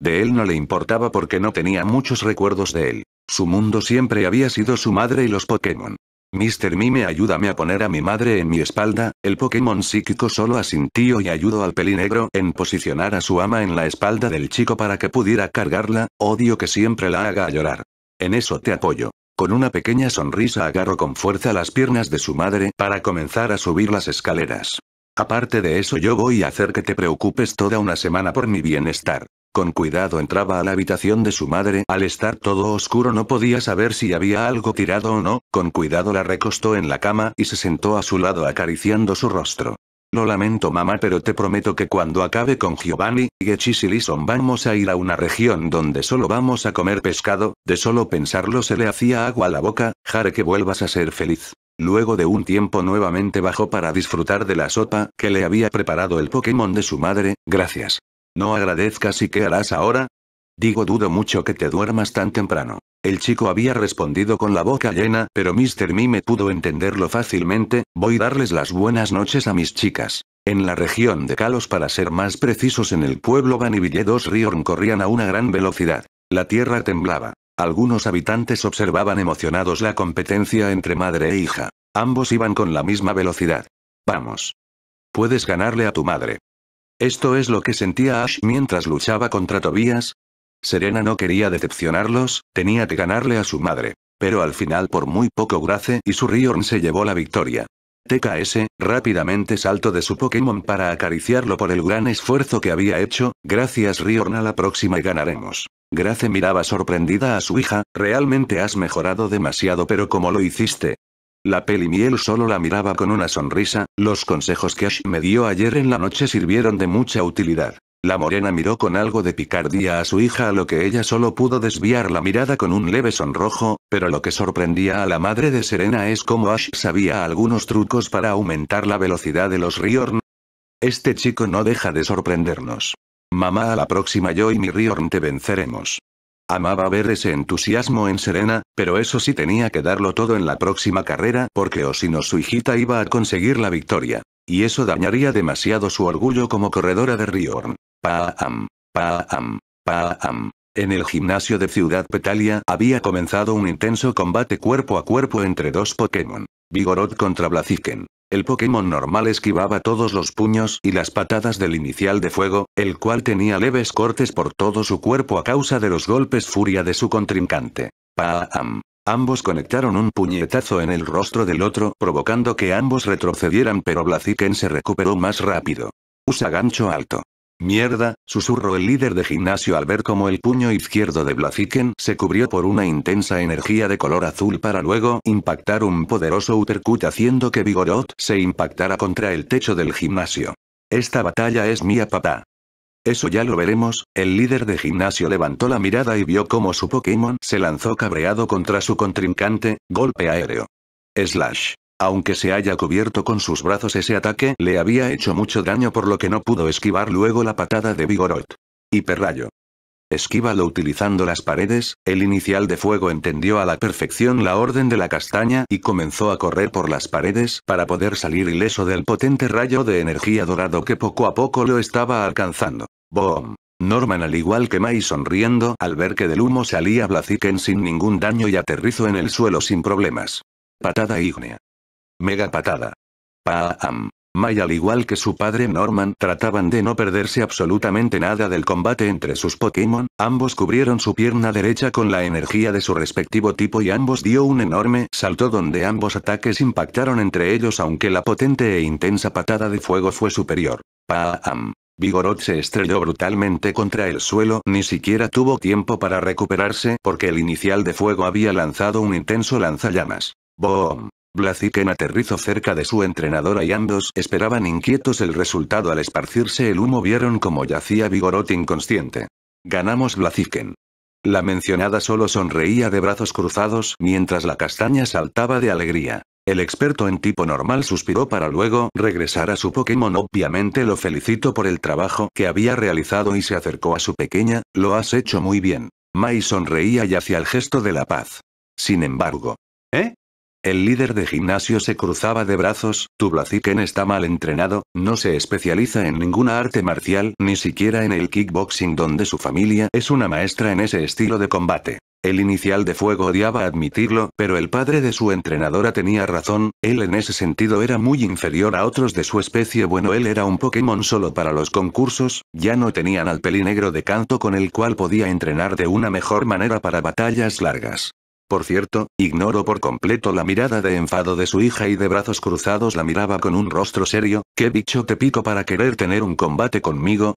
De él no le importaba porque no tenía muchos recuerdos de él. Su mundo siempre había sido su madre y los Pokémon. Mr. Mime ayúdame a poner a mi madre en mi espalda, el Pokémon psíquico solo asintió y ayudó al pelinegro en posicionar a su ama en la espalda del chico para que pudiera cargarla, odio que siempre la haga llorar. En eso te apoyo. Con una pequeña sonrisa agarro con fuerza las piernas de su madre para comenzar a subir las escaleras. Aparte de eso yo voy a hacer que te preocupes toda una semana por mi bienestar. Con cuidado entraba a la habitación de su madre, al estar todo oscuro no podía saber si había algo tirado o no, con cuidado la recostó en la cama y se sentó a su lado acariciando su rostro. Lo lamento mamá pero te prometo que cuando acabe con Giovanni, y Lison vamos a ir a una región donde solo vamos a comer pescado, de solo pensarlo se le hacía agua a la boca, Jare que vuelvas a ser feliz. Luego de un tiempo nuevamente bajó para disfrutar de la sopa que le había preparado el Pokémon de su madre, gracias. ¿No agradezcas y qué harás ahora? Digo dudo mucho que te duermas tan temprano. El chico había respondido con la boca llena, pero Mr. Mime pudo entenderlo fácilmente, voy a darles las buenas noches a mis chicas. En la región de Kalos para ser más precisos en el pueblo Vaniville dos Riorn corrían a una gran velocidad. La tierra temblaba. Algunos habitantes observaban emocionados la competencia entre madre e hija. Ambos iban con la misma velocidad. Vamos. Puedes ganarle a tu madre. Esto es lo que sentía Ash mientras luchaba contra Tobías. Serena no quería decepcionarlos, tenía que ganarle a su madre. Pero al final por muy poco Grace y su Riorn se llevó la victoria. TKS, rápidamente saltó de su Pokémon para acariciarlo por el gran esfuerzo que había hecho, gracias Riorn a la próxima y ganaremos. Grace miraba sorprendida a su hija, realmente has mejorado demasiado pero como lo hiciste, la peli miel solo la miraba con una sonrisa, los consejos que Ash me dio ayer en la noche sirvieron de mucha utilidad. La morena miró con algo de picardía a su hija a lo que ella solo pudo desviar la mirada con un leve sonrojo, pero lo que sorprendía a la madre de Serena es cómo Ash sabía algunos trucos para aumentar la velocidad de los Riorn. Este chico no deja de sorprendernos. Mamá a la próxima yo y mi Riorn te venceremos. Amaba ver ese entusiasmo en Serena, pero eso sí tenía que darlo todo en la próxima carrera porque o si no su hijita iba a conseguir la victoria. Y eso dañaría demasiado su orgullo como corredora de Riorn. am Pa-am. En el gimnasio de Ciudad Petalia había comenzado un intenso combate cuerpo a cuerpo entre dos Pokémon. Vigoroth contra Blaziken. El Pokémon normal esquivaba todos los puños y las patadas del inicial de fuego, el cual tenía leves cortes por todo su cuerpo a causa de los golpes furia de su contrincante. Paam. Ambos conectaron un puñetazo en el rostro del otro provocando que ambos retrocedieran pero Blaziken se recuperó más rápido. Usa gancho alto. Mierda, susurró el líder de gimnasio al ver cómo el puño izquierdo de Blaziken se cubrió por una intensa energía de color azul para luego impactar un poderoso Utercut haciendo que Vigoroth se impactara contra el techo del gimnasio. Esta batalla es mía papá. Eso ya lo veremos, el líder de gimnasio levantó la mirada y vio cómo su Pokémon se lanzó cabreado contra su contrincante, golpe aéreo. Slash. Aunque se haya cubierto con sus brazos ese ataque le había hecho mucho daño por lo que no pudo esquivar luego la patada de Vigorot. Hiperrayo. Esquívalo utilizando las paredes, el inicial de fuego entendió a la perfección la orden de la castaña y comenzó a correr por las paredes para poder salir ileso del potente rayo de energía dorado que poco a poco lo estaba alcanzando. Boom. Norman al igual que Mai sonriendo al ver que del humo salía Blaziken sin ningún daño y aterrizó en el suelo sin problemas. Patada ígnea. Mega patada. Paam. May al igual que su padre Norman trataban de no perderse absolutamente nada del combate entre sus Pokémon, ambos cubrieron su pierna derecha con la energía de su respectivo tipo y ambos dio un enorme salto donde ambos ataques impactaron entre ellos aunque la potente e intensa patada de fuego fue superior. Paam. Vigoroth se estrelló brutalmente contra el suelo, ni siquiera tuvo tiempo para recuperarse porque el inicial de fuego había lanzado un intenso lanzallamas. Boom. Blaziken aterrizó cerca de su entrenadora y ambos esperaban inquietos el resultado al esparcirse el humo vieron como yacía Vigorot inconsciente. Ganamos Blaziken. La mencionada solo sonreía de brazos cruzados mientras la castaña saltaba de alegría. El experto en tipo normal suspiró para luego regresar a su Pokémon. Obviamente lo felicito por el trabajo que había realizado y se acercó a su pequeña, lo has hecho muy bien. Mai sonreía y hacía el gesto de la paz. Sin embargo. ¿Eh? El líder de gimnasio se cruzaba de brazos, tu está mal entrenado, no se especializa en ninguna arte marcial, ni siquiera en el kickboxing donde su familia es una maestra en ese estilo de combate. El inicial de fuego odiaba admitirlo, pero el padre de su entrenadora tenía razón, él en ese sentido era muy inferior a otros de su especie. Bueno, él era un Pokémon solo para los concursos, ya no tenían al pelinegro de canto con el cual podía entrenar de una mejor manera para batallas largas. Por cierto, ignoró por completo la mirada de enfado de su hija y de brazos cruzados la miraba con un rostro serio, ¿qué bicho te pico para querer tener un combate conmigo?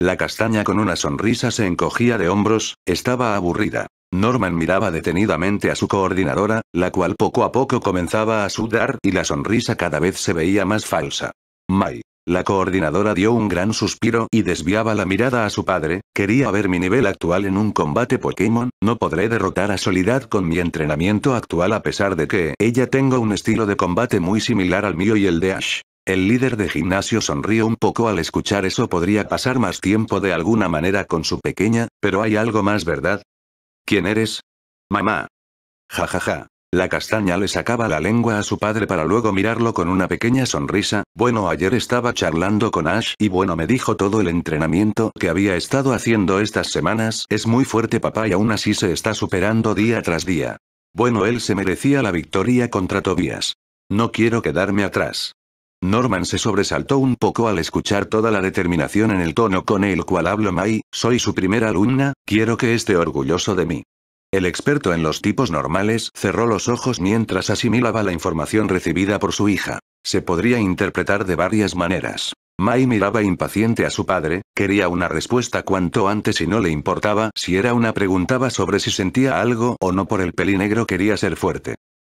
La castaña con una sonrisa se encogía de hombros, estaba aburrida. Norman miraba detenidamente a su coordinadora, la cual poco a poco comenzaba a sudar y la sonrisa cada vez se veía más falsa. Mai. La coordinadora dio un gran suspiro y desviaba la mirada a su padre, quería ver mi nivel actual en un combate Pokémon, no podré derrotar a Soledad con mi entrenamiento actual a pesar de que ella tenga un estilo de combate muy similar al mío y el de Ash. El líder de gimnasio sonrió un poco al escuchar eso podría pasar más tiempo de alguna manera con su pequeña, pero hay algo más verdad. ¿Quién eres? Mamá. Ja ja ja. La castaña le sacaba la lengua a su padre para luego mirarlo con una pequeña sonrisa, bueno ayer estaba charlando con Ash y bueno me dijo todo el entrenamiento que había estado haciendo estas semanas, es muy fuerte papá y aún así se está superando día tras día. Bueno él se merecía la victoria contra Tobias. No quiero quedarme atrás. Norman se sobresaltó un poco al escuchar toda la determinación en el tono con el cual hablo Mai, soy su primera alumna, quiero que esté orgulloso de mí. El experto en los tipos normales cerró los ojos mientras asimilaba la información recibida por su hija. Se podría interpretar de varias maneras. Mai miraba impaciente a su padre, quería una respuesta cuanto antes y no le importaba si era una preguntaba sobre si sentía algo o no por el pelinegro quería ser fuerte.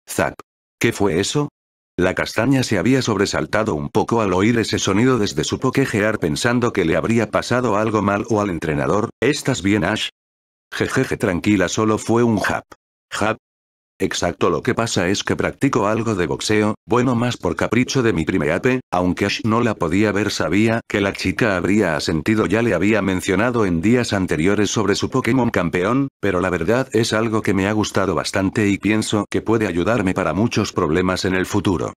Zap. ¿Qué fue eso? La castaña se había sobresaltado un poco al oír ese sonido desde su poquejear pensando que le habría pasado algo mal o al entrenador, ¿estás bien Ash? Jejeje tranquila solo fue un jab. Jab. Exacto lo que pasa es que practico algo de boxeo, bueno más por capricho de mi primeape, aunque Ash no la podía ver sabía que la chica habría sentido ya le había mencionado en días anteriores sobre su Pokémon campeón, pero la verdad es algo que me ha gustado bastante y pienso que puede ayudarme para muchos problemas en el futuro.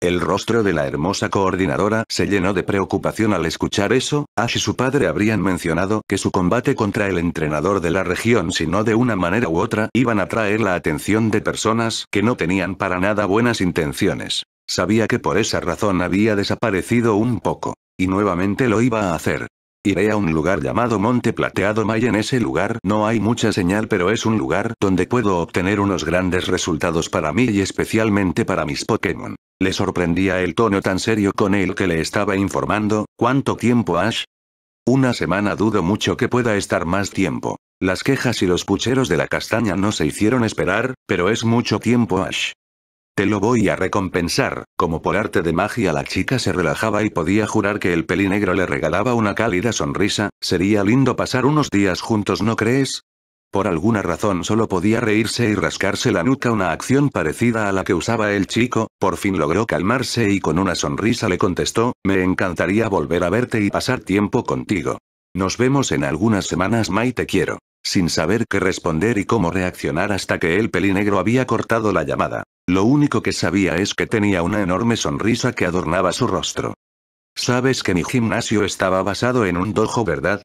El rostro de la hermosa coordinadora se llenó de preocupación al escuchar eso, Ash y su padre habrían mencionado que su combate contra el entrenador de la región si no de una manera u otra iban a atraer la atención de personas que no tenían para nada buenas intenciones. Sabía que por esa razón había desaparecido un poco. Y nuevamente lo iba a hacer. Iré a un lugar llamado Monte Plateado May. En ese lugar no hay mucha señal, pero es un lugar donde puedo obtener unos grandes resultados para mí y especialmente para mis Pokémon. Le sorprendía el tono tan serio con el que le estaba informando, ¿cuánto tiempo Ash? Una semana dudo mucho que pueda estar más tiempo. Las quejas y los pucheros de la castaña no se hicieron esperar, pero es mucho tiempo Ash. Te lo voy a recompensar, como por arte de magia la chica se relajaba y podía jurar que el negro le regalaba una cálida sonrisa, sería lindo pasar unos días juntos ¿no crees? Por alguna razón solo podía reírse y rascarse la nuca una acción parecida a la que usaba el chico, por fin logró calmarse y con una sonrisa le contestó, me encantaría volver a verte y pasar tiempo contigo. Nos vemos en algunas semanas Mai te quiero. Sin saber qué responder y cómo reaccionar hasta que el pelinegro había cortado la llamada. Lo único que sabía es que tenía una enorme sonrisa que adornaba su rostro. Sabes que mi gimnasio estaba basado en un dojo, ¿verdad?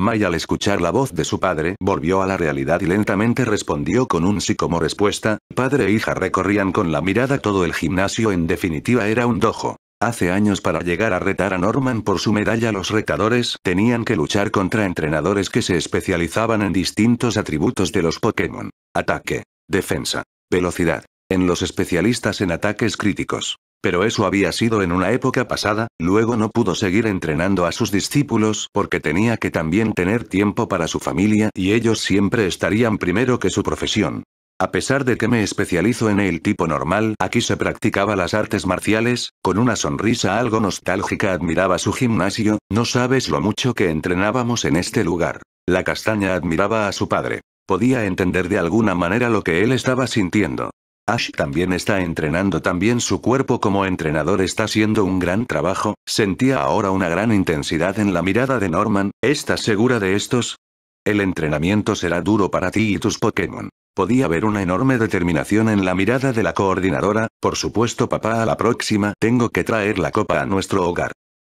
May al escuchar la voz de su padre volvió a la realidad y lentamente respondió con un sí como respuesta, padre e hija recorrían con la mirada todo el gimnasio en definitiva era un dojo. Hace años para llegar a retar a Norman por su medalla los retadores tenían que luchar contra entrenadores que se especializaban en distintos atributos de los Pokémon. Ataque. Defensa. Velocidad. En los especialistas en ataques críticos. Pero eso había sido en una época pasada, luego no pudo seguir entrenando a sus discípulos porque tenía que también tener tiempo para su familia y ellos siempre estarían primero que su profesión. A pesar de que me especializo en el tipo normal, aquí se practicaba las artes marciales, con una sonrisa algo nostálgica admiraba su gimnasio, no sabes lo mucho que entrenábamos en este lugar. La castaña admiraba a su padre. Podía entender de alguna manera lo que él estaba sintiendo. Ash también está entrenando también su cuerpo como entrenador está haciendo un gran trabajo, sentía ahora una gran intensidad en la mirada de Norman, ¿estás segura de estos? El entrenamiento será duro para ti y tus Pokémon. Podía ver una enorme determinación en la mirada de la coordinadora, por supuesto papá a la próxima tengo que traer la copa a nuestro hogar.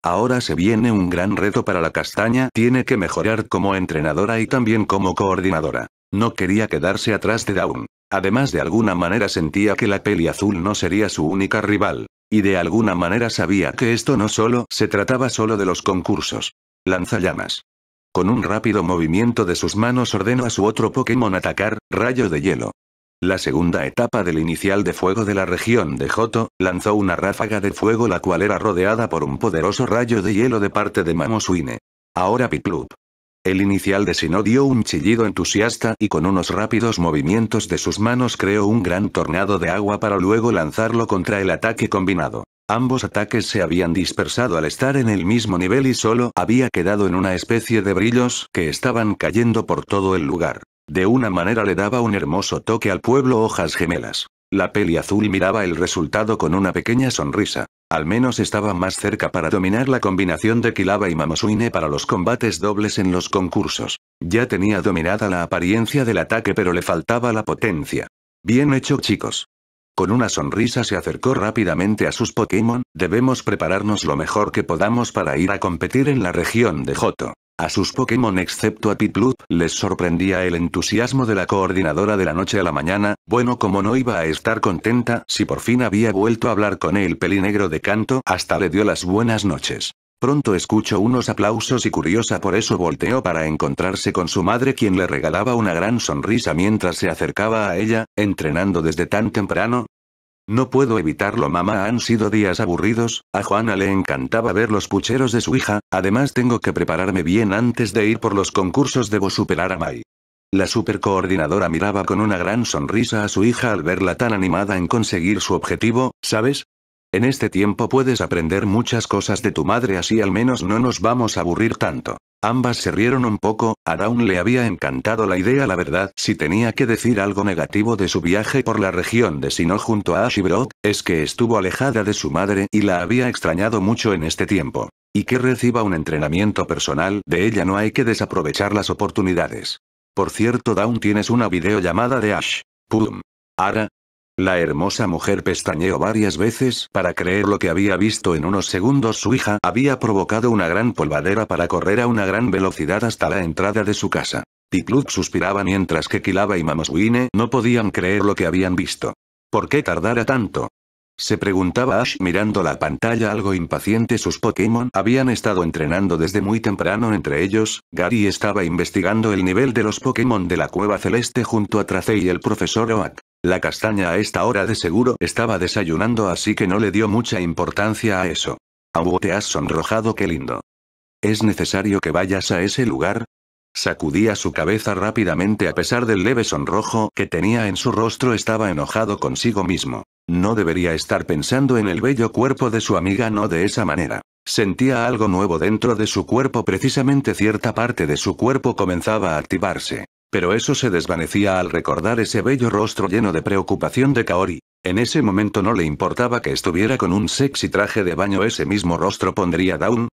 Ahora se viene un gran reto para la castaña, tiene que mejorar como entrenadora y también como coordinadora. No quería quedarse atrás de Dawn. Además de alguna manera sentía que la peli azul no sería su única rival. Y de alguna manera sabía que esto no solo se trataba solo de los concursos. Lanzallamas. Con un rápido movimiento de sus manos ordenó a su otro Pokémon atacar, Rayo de Hielo. La segunda etapa del inicial de fuego de la región de Joto, lanzó una ráfaga de fuego la cual era rodeada por un poderoso rayo de hielo de parte de Mamoswine. Ahora Piplup. El inicial de Sino dio un chillido entusiasta y con unos rápidos movimientos de sus manos creó un gran tornado de agua para luego lanzarlo contra el ataque combinado. Ambos ataques se habían dispersado al estar en el mismo nivel y solo había quedado en una especie de brillos que estaban cayendo por todo el lugar. De una manera le daba un hermoso toque al pueblo Hojas Gemelas. La peli azul miraba el resultado con una pequeña sonrisa. Al menos estaba más cerca para dominar la combinación de Kilaba y Mamosuine para los combates dobles en los concursos. Ya tenía dominada la apariencia del ataque pero le faltaba la potencia. Bien hecho chicos. Con una sonrisa se acercó rápidamente a sus Pokémon, debemos prepararnos lo mejor que podamos para ir a competir en la región de Joto. A sus Pokémon excepto a Piplup, les sorprendía el entusiasmo de la coordinadora de la noche a la mañana, bueno como no iba a estar contenta si por fin había vuelto a hablar con el pelinegro de canto hasta le dio las buenas noches. Pronto escuchó unos aplausos y curiosa por eso volteó para encontrarse con su madre quien le regalaba una gran sonrisa mientras se acercaba a ella, entrenando desde tan temprano, no puedo evitarlo mamá han sido días aburridos, a Juana le encantaba ver los pucheros de su hija, además tengo que prepararme bien antes de ir por los concursos debo superar a Mai. La supercoordinadora miraba con una gran sonrisa a su hija al verla tan animada en conseguir su objetivo, ¿sabes? En este tiempo puedes aprender muchas cosas de tu madre así al menos no nos vamos a aburrir tanto. Ambas se rieron un poco, a Dawn le había encantado la idea la verdad si tenía que decir algo negativo de su viaje por la región de Sino junto a Ash y Brock, es que estuvo alejada de su madre y la había extrañado mucho en este tiempo. Y que reciba un entrenamiento personal de ella no hay que desaprovechar las oportunidades. Por cierto Dawn tienes una videollamada de Ash. Pum. Ara, la hermosa mujer pestañeó varias veces para creer lo que había visto en unos segundos. Su hija había provocado una gran polvadera para correr a una gran velocidad hasta la entrada de su casa. club suspiraba mientras que Kilaba y Mamoswine no podían creer lo que habían visto. ¿Por qué tardara tanto? Se preguntaba Ash mirando la pantalla algo impaciente sus Pokémon habían estado entrenando desde muy temprano entre ellos, Gary estaba investigando el nivel de los Pokémon de la Cueva Celeste junto a Tracey y el profesor Oak. La castaña a esta hora de seguro estaba desayunando así que no le dio mucha importancia a eso. Au te has sonrojado qué lindo. ¿Es necesario que vayas a ese lugar? Sacudía su cabeza rápidamente a pesar del leve sonrojo que tenía en su rostro estaba enojado consigo mismo. No debería estar pensando en el bello cuerpo de su amiga no de esa manera. Sentía algo nuevo dentro de su cuerpo precisamente cierta parte de su cuerpo comenzaba a activarse pero eso se desvanecía al recordar ese bello rostro lleno de preocupación de Kaori. En ese momento no le importaba que estuviera con un sexy traje de baño, ese mismo rostro pondría Down.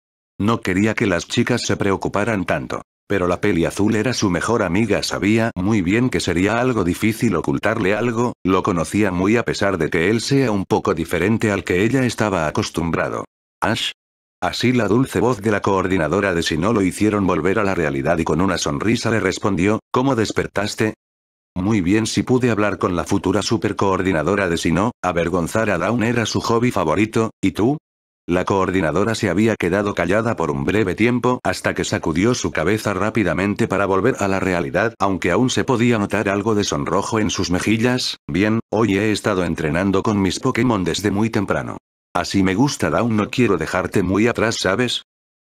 No quería que las chicas se preocuparan tanto. Pero la peli azul era su mejor amiga, sabía muy bien que sería algo difícil ocultarle algo, lo conocía muy a pesar de que él sea un poco diferente al que ella estaba acostumbrado. Ash, Así la dulce voz de la coordinadora de si lo hicieron volver a la realidad y con una sonrisa le respondió, ¿cómo despertaste? Muy bien si pude hablar con la futura supercoordinadora de si avergonzar a Dawn era su hobby favorito, ¿y tú? La coordinadora se había quedado callada por un breve tiempo hasta que sacudió su cabeza rápidamente para volver a la realidad, aunque aún se podía notar algo de sonrojo en sus mejillas. Bien, hoy he estado entrenando con mis Pokémon desde muy temprano. Así me gusta Daun no quiero dejarte muy atrás ¿sabes?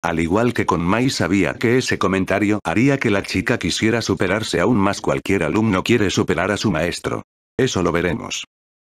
Al igual que con Mai sabía que ese comentario haría que la chica quisiera superarse aún más cualquier alumno quiere superar a su maestro. Eso lo veremos.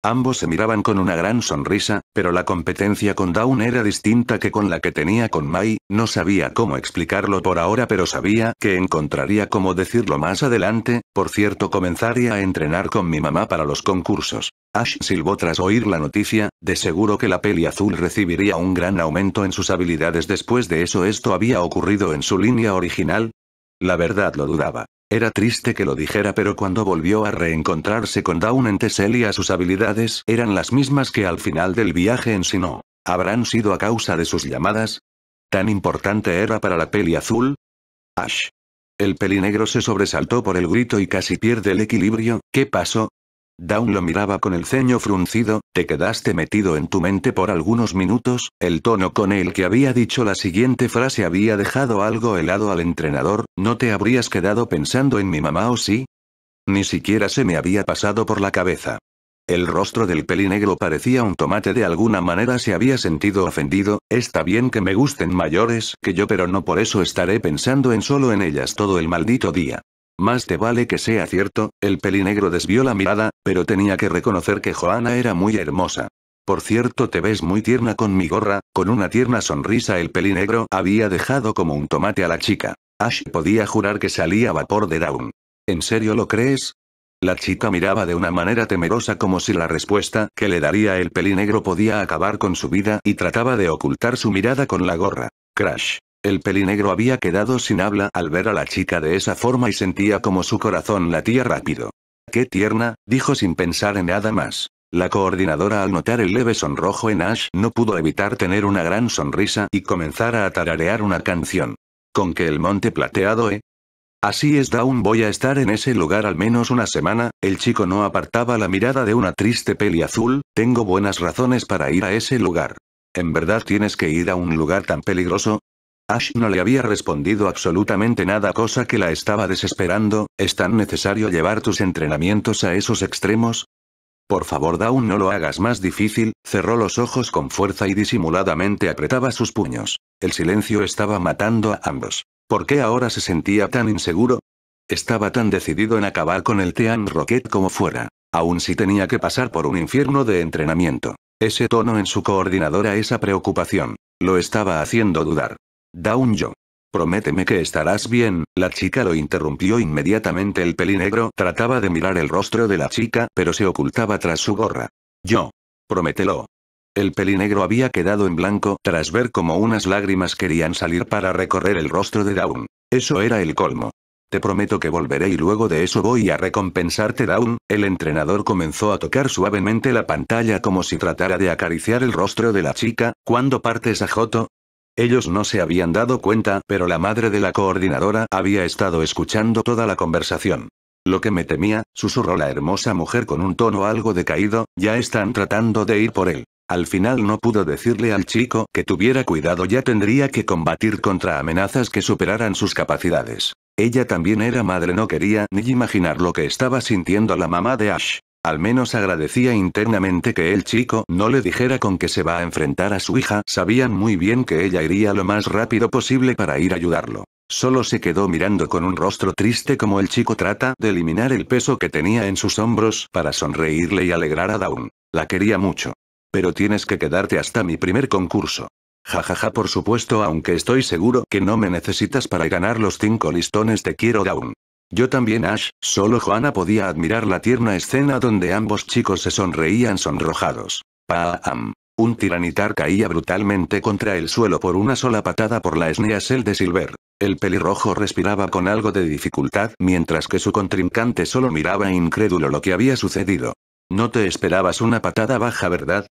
Ambos se miraban con una gran sonrisa, pero la competencia con Dawn era distinta que con la que tenía con Mai, no sabía cómo explicarlo por ahora pero sabía que encontraría cómo decirlo más adelante, por cierto comenzaría a entrenar con mi mamá para los concursos. Ash silbó tras oír la noticia, de seguro que la peli azul recibiría un gran aumento en sus habilidades después de eso esto había ocurrido en su línea original. La verdad lo dudaba. Era triste que lo dijera pero cuando volvió a reencontrarse con Dawn en Teselia, sus habilidades eran las mismas que al final del viaje en ¿Habrán sido a causa de sus llamadas? ¿Tan importante era para la peli azul? Ash. El pelinegro se sobresaltó por el grito y casi pierde el equilibrio, ¿qué pasó? Down lo miraba con el ceño fruncido, te quedaste metido en tu mente por algunos minutos, el tono con el que había dicho la siguiente frase había dejado algo helado al entrenador, ¿no te habrías quedado pensando en mi mamá o sí? Ni siquiera se me había pasado por la cabeza. El rostro del negro parecía un tomate de alguna manera se había sentido ofendido, está bien que me gusten mayores que yo pero no por eso estaré pensando en solo en ellas todo el maldito día. Más te vale que sea cierto, el pelinegro desvió la mirada, pero tenía que reconocer que Joana era muy hermosa. Por cierto, te ves muy tierna con mi gorra, con una tierna sonrisa el pelinegro había dejado como un tomate a la chica. Ash podía jurar que salía vapor de Dawn. ¿En serio lo crees? La chica miraba de una manera temerosa como si la respuesta que le daría el pelinegro podía acabar con su vida y trataba de ocultar su mirada con la gorra. Crash. El pelinegro había quedado sin habla al ver a la chica de esa forma y sentía como su corazón latía rápido. ¡Qué tierna! dijo sin pensar en nada más. La coordinadora al notar el leve sonrojo en Ash no pudo evitar tener una gran sonrisa y comenzar a tararear una canción. Con que el monte plateado, ¿eh? Así es Dawn voy a estar en ese lugar al menos una semana, el chico no apartaba la mirada de una triste peli azul, tengo buenas razones para ir a ese lugar. ¿En verdad tienes que ir a un lugar tan peligroso? Ash no le había respondido absolutamente nada cosa que la estaba desesperando, ¿es tan necesario llevar tus entrenamientos a esos extremos? Por favor Dawn no lo hagas más difícil, cerró los ojos con fuerza y disimuladamente apretaba sus puños. El silencio estaba matando a ambos. ¿Por qué ahora se sentía tan inseguro? Estaba tan decidido en acabar con el Team Rocket como fuera. Aún si tenía que pasar por un infierno de entrenamiento. Ese tono en su coordinadora esa preocupación. Lo estaba haciendo dudar. Down-yo. Prométeme que estarás bien, la chica lo interrumpió inmediatamente el pelinegro trataba de mirar el rostro de la chica pero se ocultaba tras su gorra. Yo. Promételo. El pelinegro había quedado en blanco tras ver como unas lágrimas querían salir para recorrer el rostro de Daun. Eso era el colmo. Te prometo que volveré y luego de eso voy a recompensarte Daun. el entrenador comenzó a tocar suavemente la pantalla como si tratara de acariciar el rostro de la chica, cuando partes a Joto, ellos no se habían dado cuenta, pero la madre de la coordinadora había estado escuchando toda la conversación. Lo que me temía, susurró la hermosa mujer con un tono algo decaído, ya están tratando de ir por él. Al final no pudo decirle al chico que tuviera cuidado ya tendría que combatir contra amenazas que superaran sus capacidades. Ella también era madre no quería ni imaginar lo que estaba sintiendo la mamá de Ash. Al menos agradecía internamente que el chico no le dijera con que se va a enfrentar a su hija. Sabían muy bien que ella iría lo más rápido posible para ir a ayudarlo. Solo se quedó mirando con un rostro triste como el chico trata de eliminar el peso que tenía en sus hombros para sonreírle y alegrar a Dawn. La quería mucho. Pero tienes que quedarte hasta mi primer concurso. Ja ja, ja, por supuesto, aunque estoy seguro que no me necesitas para ganar los cinco listones, te quiero, Dawn. Yo también Ash, solo Juana podía admirar la tierna escena donde ambos chicos se sonreían sonrojados. Paam. Un tiranitar caía brutalmente contra el suelo por una sola patada por la Sneasel de Silver. El pelirrojo respiraba con algo de dificultad mientras que su contrincante solo miraba incrédulo lo que había sucedido. No te esperabas una patada baja, ¿verdad?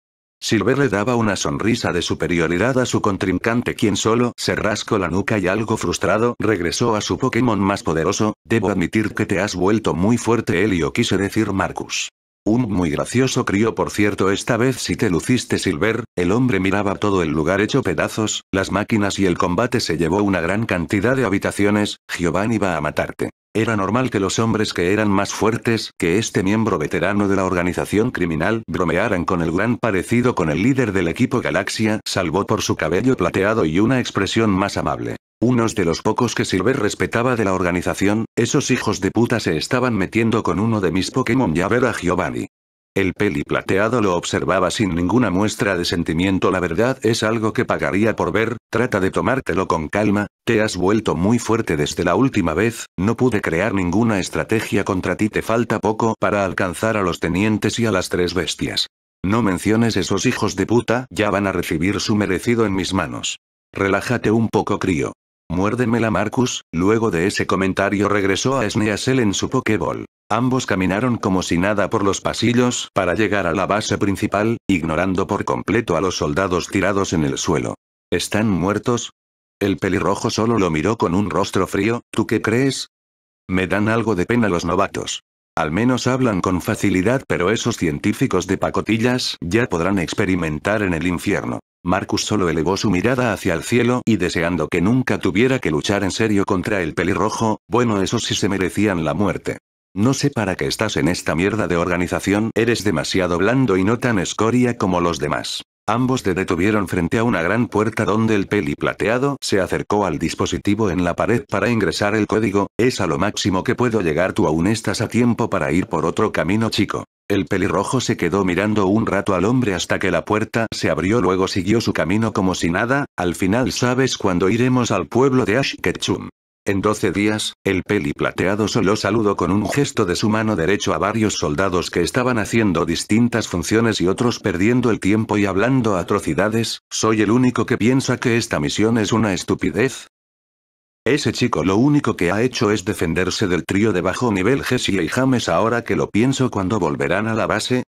Silver le daba una sonrisa de superioridad a su contrincante quien solo se rascó la nuca y algo frustrado regresó a su Pokémon más poderoso, debo admitir que te has vuelto muy fuerte Helio quise decir Marcus. Un muy gracioso crío por cierto esta vez si te luciste Silver, el hombre miraba todo el lugar hecho pedazos, las máquinas y el combate se llevó una gran cantidad de habitaciones, Giovanni va a matarte. Era normal que los hombres que eran más fuertes que este miembro veterano de la organización criminal bromearan con el gran parecido con el líder del equipo Galaxia, salvo por su cabello plateado y una expresión más amable. Unos de los pocos que Silver respetaba de la organización, esos hijos de puta se estaban metiendo con uno de mis Pokémon ya ver a Giovanni. El peli plateado lo observaba sin ninguna muestra de sentimiento. La verdad es algo que pagaría por ver, trata de tomártelo con calma, te has vuelto muy fuerte desde la última vez, no pude crear ninguna estrategia contra ti. Te falta poco para alcanzar a los tenientes y a las tres bestias. No menciones esos hijos de puta, ya van a recibir su merecido en mis manos. Relájate un poco crío. Muérdemela Marcus, luego de ese comentario regresó a Sneasel en su pokeball Ambos caminaron como si nada por los pasillos para llegar a la base principal, ignorando por completo a los soldados tirados en el suelo. ¿Están muertos? El pelirrojo solo lo miró con un rostro frío, ¿tú qué crees? Me dan algo de pena los novatos. Al menos hablan con facilidad pero esos científicos de pacotillas ya podrán experimentar en el infierno. Marcus solo elevó su mirada hacia el cielo y deseando que nunca tuviera que luchar en serio contra el pelirrojo, bueno eso sí se merecían la muerte. No sé para qué estás en esta mierda de organización, eres demasiado blando y no tan escoria como los demás. Ambos te detuvieron frente a una gran puerta donde el peli plateado se acercó al dispositivo en la pared para ingresar el código, es a lo máximo que puedo llegar tú aún estás a tiempo para ir por otro camino chico. El pelirrojo se quedó mirando un rato al hombre hasta que la puerta se abrió luego siguió su camino como si nada, al final sabes cuando iremos al pueblo de Ash Ketchum. En doce días, el peli plateado solo saludó con un gesto de su mano derecho a varios soldados que estaban haciendo distintas funciones y otros perdiendo el tiempo y hablando atrocidades, ¿soy el único que piensa que esta misión es una estupidez? Ese chico lo único que ha hecho es defenderse del trío de bajo nivel Jessie y James ahora que lo pienso cuando volverán a la base,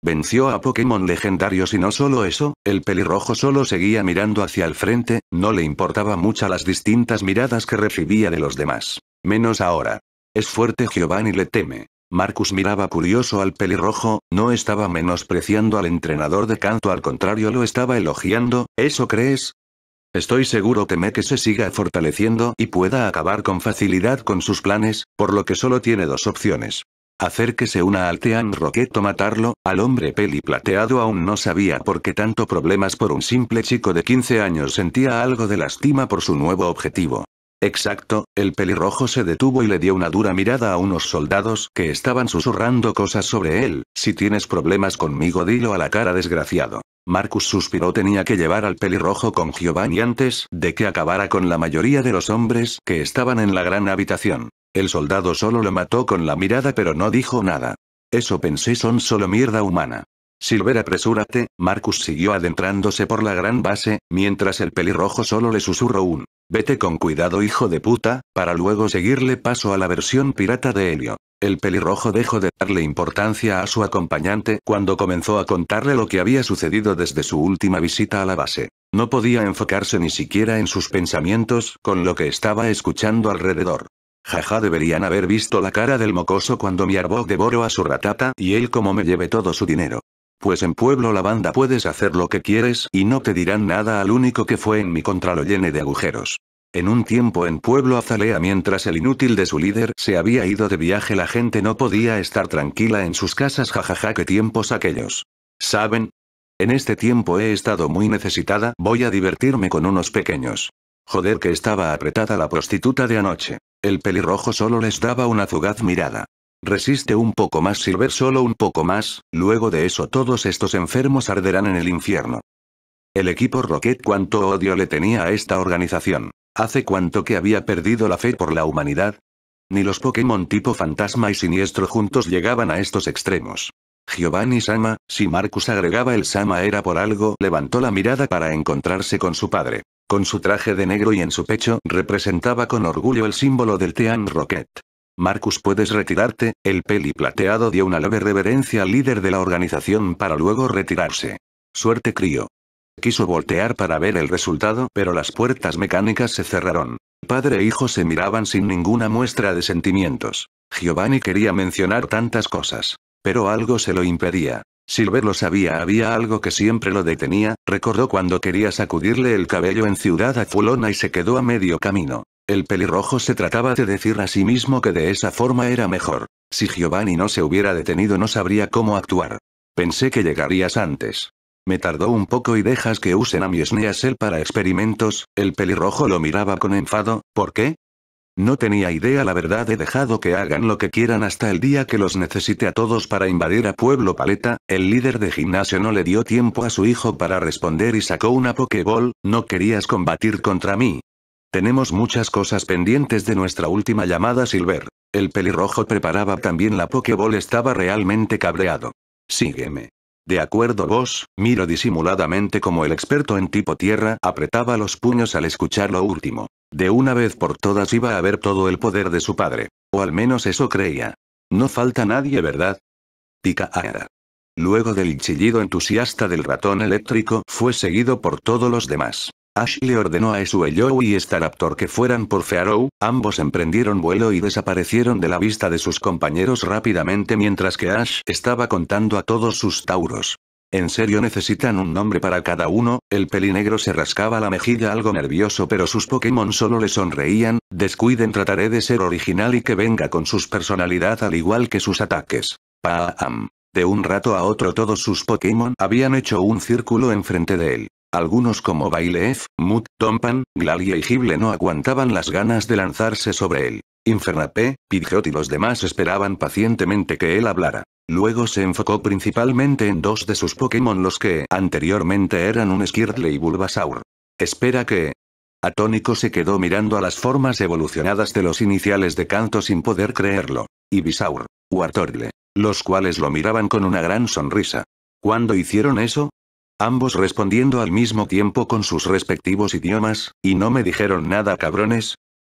Venció a Pokémon legendarios y no solo eso, el pelirrojo solo seguía mirando hacia el frente, no le importaba mucho las distintas miradas que recibía de los demás. Menos ahora. Es fuerte Giovanni le teme. Marcus miraba curioso al pelirrojo, no estaba menospreciando al entrenador de canto al contrario lo estaba elogiando, ¿eso crees? Estoy seguro teme que se siga fortaleciendo y pueda acabar con facilidad con sus planes, por lo que solo tiene dos opciones. Acérquese una Altean roqueto matarlo, al hombre peli plateado aún no sabía por qué tanto problemas por un simple chico de 15 años sentía algo de lástima por su nuevo objetivo. Exacto, el pelirrojo se detuvo y le dio una dura mirada a unos soldados que estaban susurrando cosas sobre él, si tienes problemas conmigo dilo a la cara desgraciado. Marcus suspiró tenía que llevar al pelirrojo con Giovanni antes de que acabara con la mayoría de los hombres que estaban en la gran habitación. El soldado solo lo mató con la mirada pero no dijo nada. Eso pensé son solo mierda humana. Silver apresúrate, Marcus siguió adentrándose por la gran base, mientras el pelirrojo solo le susurró un. Vete con cuidado hijo de puta, para luego seguirle paso a la versión pirata de Helio. El pelirrojo dejó de darle importancia a su acompañante cuando comenzó a contarle lo que había sucedido desde su última visita a la base. No podía enfocarse ni siquiera en sus pensamientos con lo que estaba escuchando alrededor. Jaja deberían haber visto la cara del mocoso cuando mi arbog devoró a su ratata y él como me lleve todo su dinero. Pues en Pueblo la banda puedes hacer lo que quieres y no te dirán nada al único que fue en mi contra lo llene de agujeros. En un tiempo en Pueblo Azalea mientras el inútil de su líder se había ido de viaje la gente no podía estar tranquila en sus casas jajaja qué tiempos aquellos. ¿Saben? En este tiempo he estado muy necesitada, voy a divertirme con unos pequeños. Joder que estaba apretada la prostituta de anoche. El pelirrojo solo les daba una fugaz mirada. Resiste un poco más Silver solo un poco más, luego de eso todos estos enfermos arderán en el infierno. El equipo Rocket cuánto odio le tenía a esta organización. Hace cuánto que había perdido la fe por la humanidad. Ni los Pokémon tipo fantasma y siniestro juntos llegaban a estos extremos. Giovanni Sama, si Marcus agregaba el Sama era por algo, levantó la mirada para encontrarse con su padre. Con su traje de negro y en su pecho representaba con orgullo el símbolo del Team Rocket. Marcus, puedes retirarte, el peli plateado dio una leve reverencia al líder de la organización para luego retirarse. Suerte crío. Quiso voltear para ver el resultado, pero las puertas mecánicas se cerraron. Padre e hijo se miraban sin ninguna muestra de sentimientos. Giovanni quería mencionar tantas cosas, pero algo se lo impedía. Silver lo sabía había algo que siempre lo detenía, recordó cuando quería sacudirle el cabello en Ciudad Azulona y se quedó a medio camino. El pelirrojo se trataba de decir a sí mismo que de esa forma era mejor. Si Giovanni no se hubiera detenido no sabría cómo actuar. Pensé que llegarías antes. Me tardó un poco y dejas que usen a mi Sneasel para experimentos, el pelirrojo lo miraba con enfado, ¿por qué? No tenía idea la verdad he dejado que hagan lo que quieran hasta el día que los necesite a todos para invadir a Pueblo Paleta, el líder de gimnasio no le dio tiempo a su hijo para responder y sacó una Pokéball, no querías combatir contra mí. Tenemos muchas cosas pendientes de nuestra última llamada Silver. El pelirrojo preparaba también la Pokéball estaba realmente cabreado. Sígueme. De acuerdo vos, miro disimuladamente como el experto en tipo tierra apretaba los puños al escuchar lo último. De una vez por todas iba a ver todo el poder de su padre. O al menos eso creía. No falta nadie, ¿verdad? Pica ah, ah. Luego del chillido entusiasta del ratón eléctrico fue seguido por todos los demás. Ash le ordenó a Esuellow y Staraptor que fueran por Fearow, ambos emprendieron vuelo y desaparecieron de la vista de sus compañeros rápidamente mientras que Ash estaba contando a todos sus tauros. En serio necesitan un nombre para cada uno, el pelinegro se rascaba la mejilla algo nervioso pero sus Pokémon solo le sonreían, descuiden trataré de ser original y que venga con sus personalidad al igual que sus ataques. Paam. De un rato a otro todos sus Pokémon habían hecho un círculo enfrente de él. Algunos como Baileef, Mut, Tompan, Glalia y Gible no aguantaban las ganas de lanzarse sobre él. Infernape, Pidgeot y los demás esperaban pacientemente que él hablara. Luego se enfocó principalmente en dos de sus Pokémon los que anteriormente eran un Skirtle y Bulbasaur. Espera que... Atónico se quedó mirando a las formas evolucionadas de los iniciales de Canto sin poder creerlo. Ibisaur, Wartortle, los cuales lo miraban con una gran sonrisa. ¿Cuándo hicieron eso? ambos respondiendo al mismo tiempo con sus respectivos idiomas, y no me dijeron nada cabrones.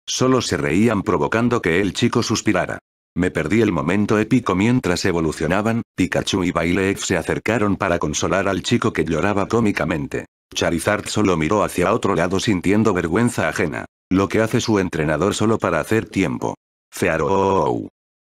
Solo se reían provocando que el chico suspirara. Me perdí el momento épico mientras evolucionaban, Pikachu y Bailef se acercaron para consolar al chico que lloraba cómicamente. Charizard solo miró hacia otro lado sintiendo vergüenza ajena. Lo que hace su entrenador solo para hacer tiempo. Fearow.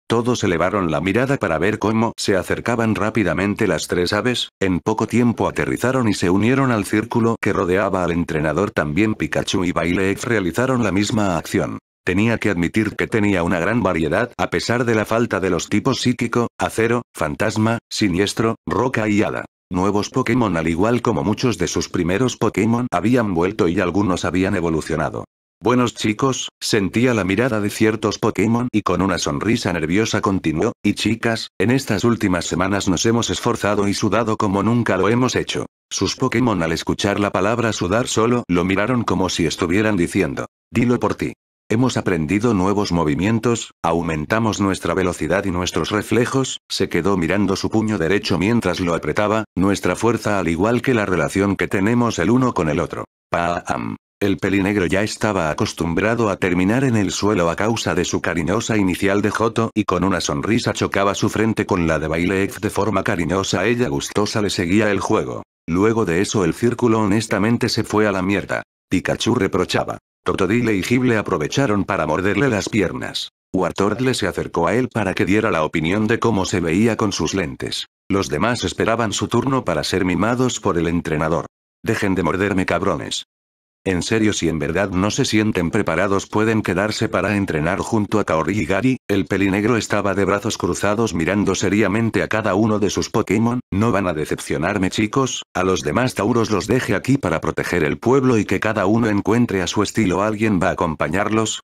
Todos elevaron la mirada para ver cómo se acercaban rápidamente las tres aves, en poco tiempo aterrizaron y se unieron al círculo que rodeaba al entrenador también Pikachu y Bailex realizaron la misma acción. Tenía que admitir que tenía una gran variedad a pesar de la falta de los tipos psíquico, acero, fantasma, siniestro, roca y ala. Nuevos Pokémon al igual como muchos de sus primeros Pokémon habían vuelto y algunos habían evolucionado. Buenos chicos, sentía la mirada de ciertos Pokémon y con una sonrisa nerviosa continuó, y chicas, en estas últimas semanas nos hemos esforzado y sudado como nunca lo hemos hecho. Sus Pokémon al escuchar la palabra sudar solo lo miraron como si estuvieran diciendo, dilo por ti. Hemos aprendido nuevos movimientos, aumentamos nuestra velocidad y nuestros reflejos, se quedó mirando su puño derecho mientras lo apretaba, nuestra fuerza al igual que la relación que tenemos el uno con el otro. Paam. El pelinegro ya estaba acostumbrado a terminar en el suelo a causa de su cariñosa inicial de Joto y con una sonrisa chocaba su frente con la de Bailex de forma cariñosa. Ella gustosa le seguía el juego. Luego de eso el círculo honestamente se fue a la mierda. Pikachu reprochaba. Totodile y Gible aprovecharon para morderle las piernas. Wartortle se acercó a él para que diera la opinión de cómo se veía con sus lentes. Los demás esperaban su turno para ser mimados por el entrenador. Dejen de morderme cabrones. En serio si en verdad no se sienten preparados pueden quedarse para entrenar junto a Kaori y Gary, el pelinegro estaba de brazos cruzados mirando seriamente a cada uno de sus Pokémon, no van a decepcionarme chicos, a los demás Tauros los deje aquí para proteger el pueblo y que cada uno encuentre a su estilo alguien va a acompañarlos.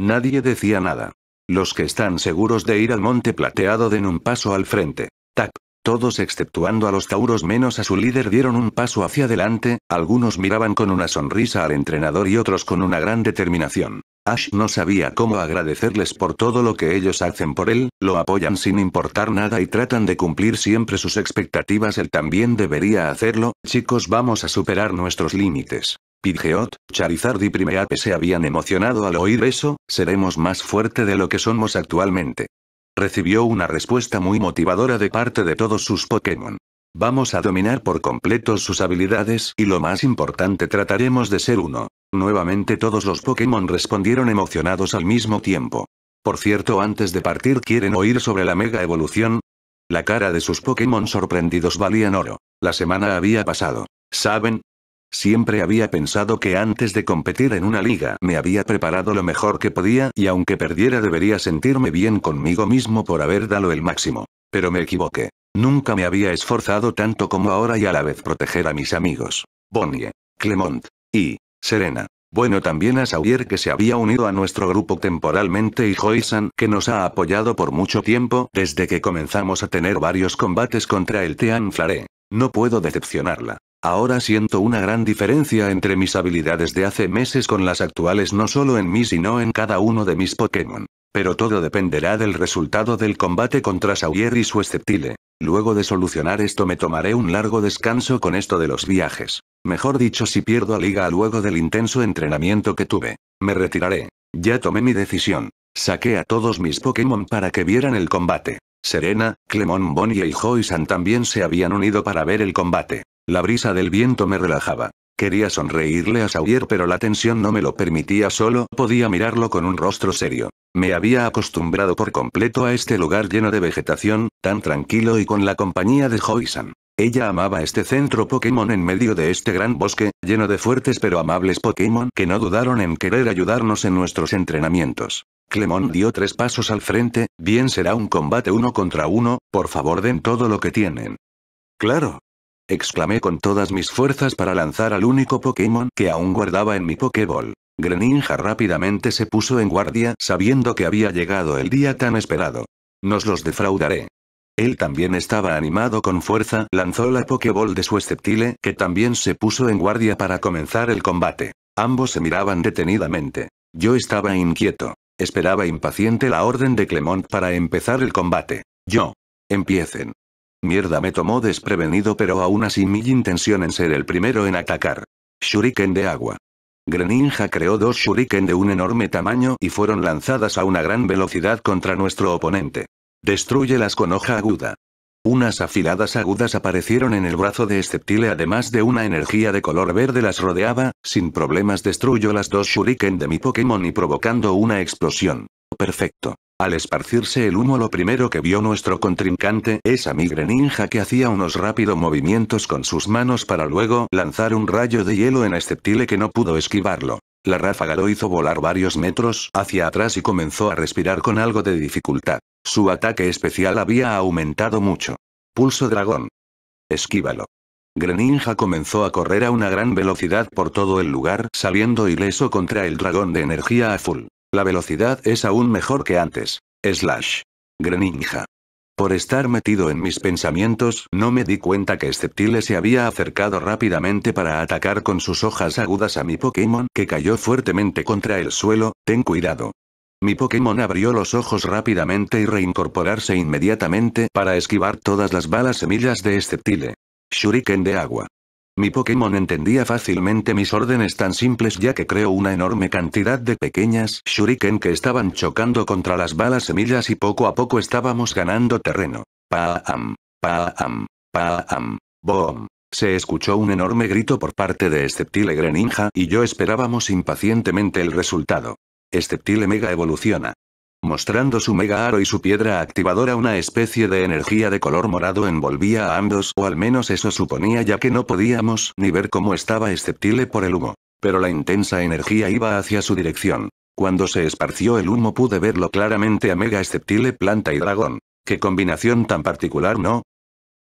Nadie decía nada. Los que están seguros de ir al monte plateado den un paso al frente. Tac. Todos exceptuando a los tauros menos a su líder dieron un paso hacia adelante, algunos miraban con una sonrisa al entrenador y otros con una gran determinación. Ash no sabía cómo agradecerles por todo lo que ellos hacen por él, lo apoyan sin importar nada y tratan de cumplir siempre sus expectativas. Él también debería hacerlo, chicos vamos a superar nuestros límites. Pidgeot, Charizard y Primeape se habían emocionado al oír eso, seremos más fuerte de lo que somos actualmente. Recibió una respuesta muy motivadora de parte de todos sus Pokémon. Vamos a dominar por completo sus habilidades y lo más importante trataremos de ser uno. Nuevamente todos los Pokémon respondieron emocionados al mismo tiempo. Por cierto antes de partir quieren oír sobre la mega evolución. La cara de sus Pokémon sorprendidos valían oro. La semana había pasado. Saben, Siempre había pensado que antes de competir en una liga me había preparado lo mejor que podía y aunque perdiera debería sentirme bien conmigo mismo por haber dado el máximo. Pero me equivoqué. Nunca me había esforzado tanto como ahora y a la vez proteger a mis amigos. Bonnie, Clement y Serena. Bueno también a Sawyer que se había unido a nuestro grupo temporalmente y Hoisan que nos ha apoyado por mucho tiempo desde que comenzamos a tener varios combates contra el Tean Flare. No puedo decepcionarla. Ahora siento una gran diferencia entre mis habilidades de hace meses con las actuales no solo en mí sino en cada uno de mis Pokémon. Pero todo dependerá del resultado del combate contra Sawyer y su esceptile. Luego de solucionar esto me tomaré un largo descanso con esto de los viajes. Mejor dicho si pierdo a Liga luego del intenso entrenamiento que tuve. Me retiraré. Ya tomé mi decisión. Saqué a todos mis Pokémon para que vieran el combate. Serena, Clemon Bonnie y Hoisan también se habían unido para ver el combate. La brisa del viento me relajaba. Quería sonreírle a Sawyer pero la tensión no me lo permitía, solo podía mirarlo con un rostro serio. Me había acostumbrado por completo a este lugar lleno de vegetación, tan tranquilo y con la compañía de Hoysan. Ella amaba este centro Pokémon en medio de este gran bosque, lleno de fuertes pero amables Pokémon que no dudaron en querer ayudarnos en nuestros entrenamientos. Clemón dio tres pasos al frente, bien será un combate uno contra uno, por favor den todo lo que tienen. Claro, Exclamé con todas mis fuerzas para lanzar al único Pokémon que aún guardaba en mi Pokéball. Greninja rápidamente se puso en guardia sabiendo que había llegado el día tan esperado. Nos los defraudaré. Él también estaba animado con fuerza, lanzó la Pokéball de su esceptile, que también se puso en guardia para comenzar el combate. Ambos se miraban detenidamente. Yo estaba inquieto. Esperaba impaciente la orden de Clemont para empezar el combate. Yo. Empiecen. Mierda me tomó desprevenido pero aún así mi intención en ser el primero en atacar. Shuriken de agua. Greninja creó dos shuriken de un enorme tamaño y fueron lanzadas a una gran velocidad contra nuestro oponente. las con hoja aguda. Unas afiladas agudas aparecieron en el brazo de Esceptile además de una energía de color verde las rodeaba, sin problemas destruyo las dos shuriken de mi Pokémon y provocando una explosión. Perfecto. Al esparcirse el humo lo primero que vio nuestro contrincante es a mi greninja que hacía unos rápidos movimientos con sus manos para luego lanzar un rayo de hielo en Esceptile que no pudo esquivarlo. La ráfaga lo hizo volar varios metros hacia atrás y comenzó a respirar con algo de dificultad. Su ataque especial había aumentado mucho. Pulso dragón. Esquívalo. Greninja comenzó a correr a una gran velocidad por todo el lugar saliendo ileso contra el dragón de energía azul. La velocidad es aún mejor que antes. Slash. Greninja. Por estar metido en mis pensamientos, no me di cuenta que Sceptile se había acercado rápidamente para atacar con sus hojas agudas a mi Pokémon que cayó fuertemente contra el suelo, ten cuidado. Mi Pokémon abrió los ojos rápidamente y reincorporarse inmediatamente para esquivar todas las balas semillas de Sceptile. Shuriken de agua. Mi Pokémon entendía fácilmente mis órdenes tan simples ya que creó una enorme cantidad de pequeñas shuriken que estaban chocando contra las balas semillas y poco a poco estábamos ganando terreno. Paam, paam, paam, bom. Se escuchó un enorme grito por parte de Sceptile Greninja y yo esperábamos impacientemente el resultado. Sceptile Mega evoluciona. Mostrando su mega aro y su piedra activadora una especie de energía de color morado envolvía a ambos o al menos eso suponía ya que no podíamos ni ver cómo estaba esceptile por el humo. Pero la intensa energía iba hacia su dirección. Cuando se esparció el humo pude verlo claramente a mega esceptile planta y dragón. ¡Qué combinación tan particular no!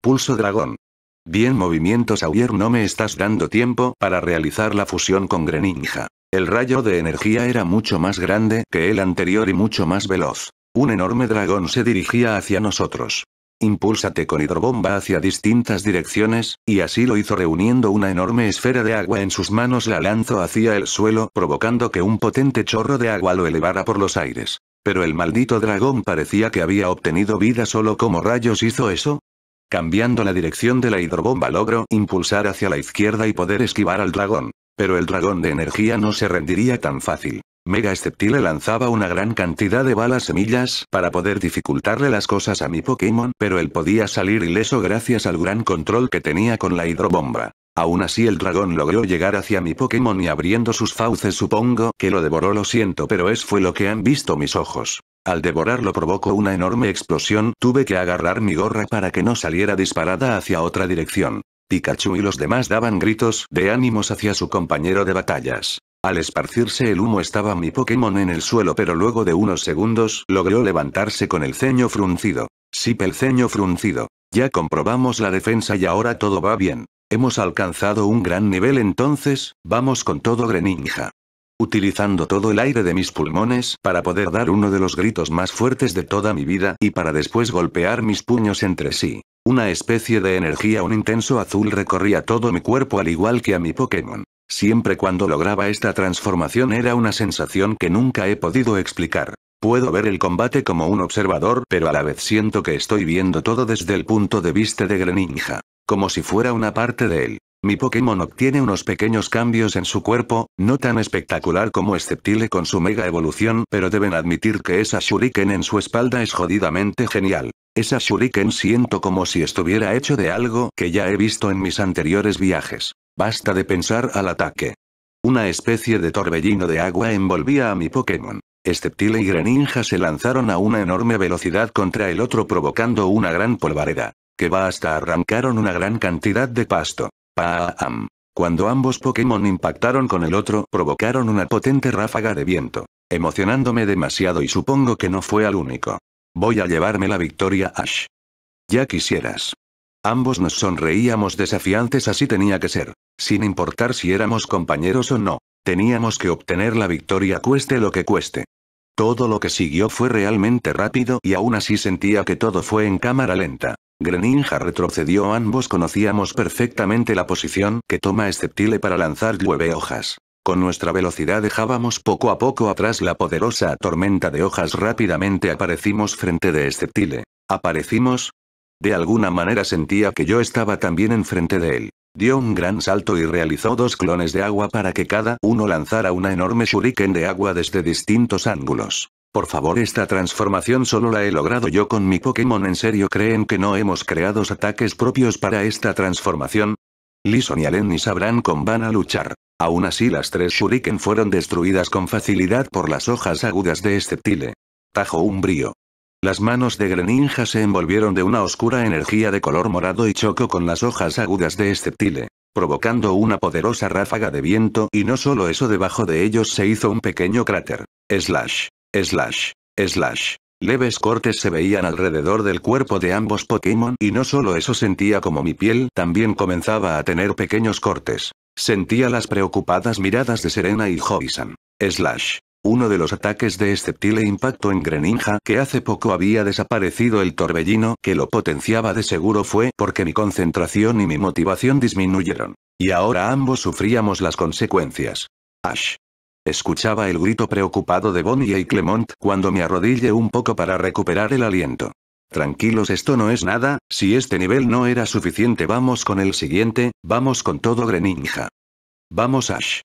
Pulso dragón. Bien movimientos Sawyer no me estás dando tiempo para realizar la fusión con Greninja. El rayo de energía era mucho más grande que el anterior y mucho más veloz. Un enorme dragón se dirigía hacia nosotros. Impúlsate con hidrobomba hacia distintas direcciones, y así lo hizo reuniendo una enorme esfera de agua en sus manos la lanzó hacia el suelo provocando que un potente chorro de agua lo elevara por los aires. Pero el maldito dragón parecía que había obtenido vida solo como rayos hizo eso, Cambiando la dirección de la hidrobomba logró impulsar hacia la izquierda y poder esquivar al dragón. Pero el dragón de energía no se rendiría tan fácil. Mega Sceptile lanzaba una gran cantidad de balas semillas para poder dificultarle las cosas a mi Pokémon, pero él podía salir ileso gracias al gran control que tenía con la hidrobomba. Aún así el dragón logró llegar hacia mi Pokémon y abriendo sus fauces supongo que lo devoró lo siento pero es fue lo que han visto mis ojos. Al devorarlo provocó una enorme explosión, tuve que agarrar mi gorra para que no saliera disparada hacia otra dirección. Pikachu y los demás daban gritos de ánimos hacia su compañero de batallas. Al esparcirse el humo estaba mi Pokémon en el suelo pero luego de unos segundos logró levantarse con el ceño fruncido. Sí, pel ceño fruncido. Ya comprobamos la defensa y ahora todo va bien. Hemos alcanzado un gran nivel entonces, vamos con todo Greninja. Utilizando todo el aire de mis pulmones para poder dar uno de los gritos más fuertes de toda mi vida y para después golpear mis puños entre sí. Una especie de energía, un intenso azul recorría todo mi cuerpo al igual que a mi Pokémon. Siempre cuando lograba esta transformación era una sensación que nunca he podido explicar. Puedo ver el combate como un observador pero a la vez siento que estoy viendo todo desde el punto de vista de Greninja. Como si fuera una parte de él. Mi Pokémon obtiene unos pequeños cambios en su cuerpo, no tan espectacular como Sceptile con su mega evolución pero deben admitir que esa Shuriken en su espalda es jodidamente genial. Esa shuriken siento como si estuviera hecho de algo que ya he visto en mis anteriores viajes. Basta de pensar al ataque. Una especie de torbellino de agua envolvía a mi Pokémon. Esceptile y Greninja se lanzaron a una enorme velocidad contra el otro provocando una gran polvareda, que va hasta arrancaron una gran cantidad de pasto. Pa-a-am. Cuando ambos Pokémon impactaron con el otro provocaron una potente ráfaga de viento, emocionándome demasiado y supongo que no fue al único. Voy a llevarme la victoria, Ash. Ya quisieras. Ambos nos sonreíamos desafiantes, así tenía que ser. Sin importar si éramos compañeros o no, teníamos que obtener la victoria cueste lo que cueste. Todo lo que siguió fue realmente rápido y aún así sentía que todo fue en cámara lenta. Greninja retrocedió ambos conocíamos perfectamente la posición que toma Esceptile para lanzar nueve hojas. Con nuestra velocidad dejábamos poco a poco atrás la poderosa tormenta de hojas. Rápidamente aparecimos frente de este Tile. Aparecimos. De alguna manera sentía que yo estaba también enfrente de él. Dio un gran salto y realizó dos clones de agua para que cada uno lanzara una enorme shuriken de agua desde distintos ángulos. Por favor, esta transformación solo la he logrado yo con mi Pokémon. ¿En serio creen que no hemos creado ataques propios para esta transformación? Lison y Allen ni sabrán con van a luchar. Aún así las tres shuriken fueron destruidas con facilidad por las hojas agudas de este tile. Tajo brío. Las manos de Greninja se envolvieron de una oscura energía de color morado y chocó con las hojas agudas de este provocando una poderosa ráfaga de viento y no solo eso debajo de ellos se hizo un pequeño cráter. Slash. Slash. Slash. Leves cortes se veían alrededor del cuerpo de ambos Pokémon y no solo eso sentía como mi piel también comenzaba a tener pequeños cortes. Sentía las preocupadas miradas de Serena y Hoisan. Slash. Uno de los ataques de esceptile impacto en Greninja que hace poco había desaparecido el torbellino que lo potenciaba de seguro fue porque mi concentración y mi motivación disminuyeron. Y ahora ambos sufríamos las consecuencias. Ash. Escuchaba el grito preocupado de Bonnie y Clement cuando me arrodille un poco para recuperar el aliento. Tranquilos, esto no es nada, si este nivel no era suficiente, vamos con el siguiente, vamos con todo Greninja. Vamos Ash.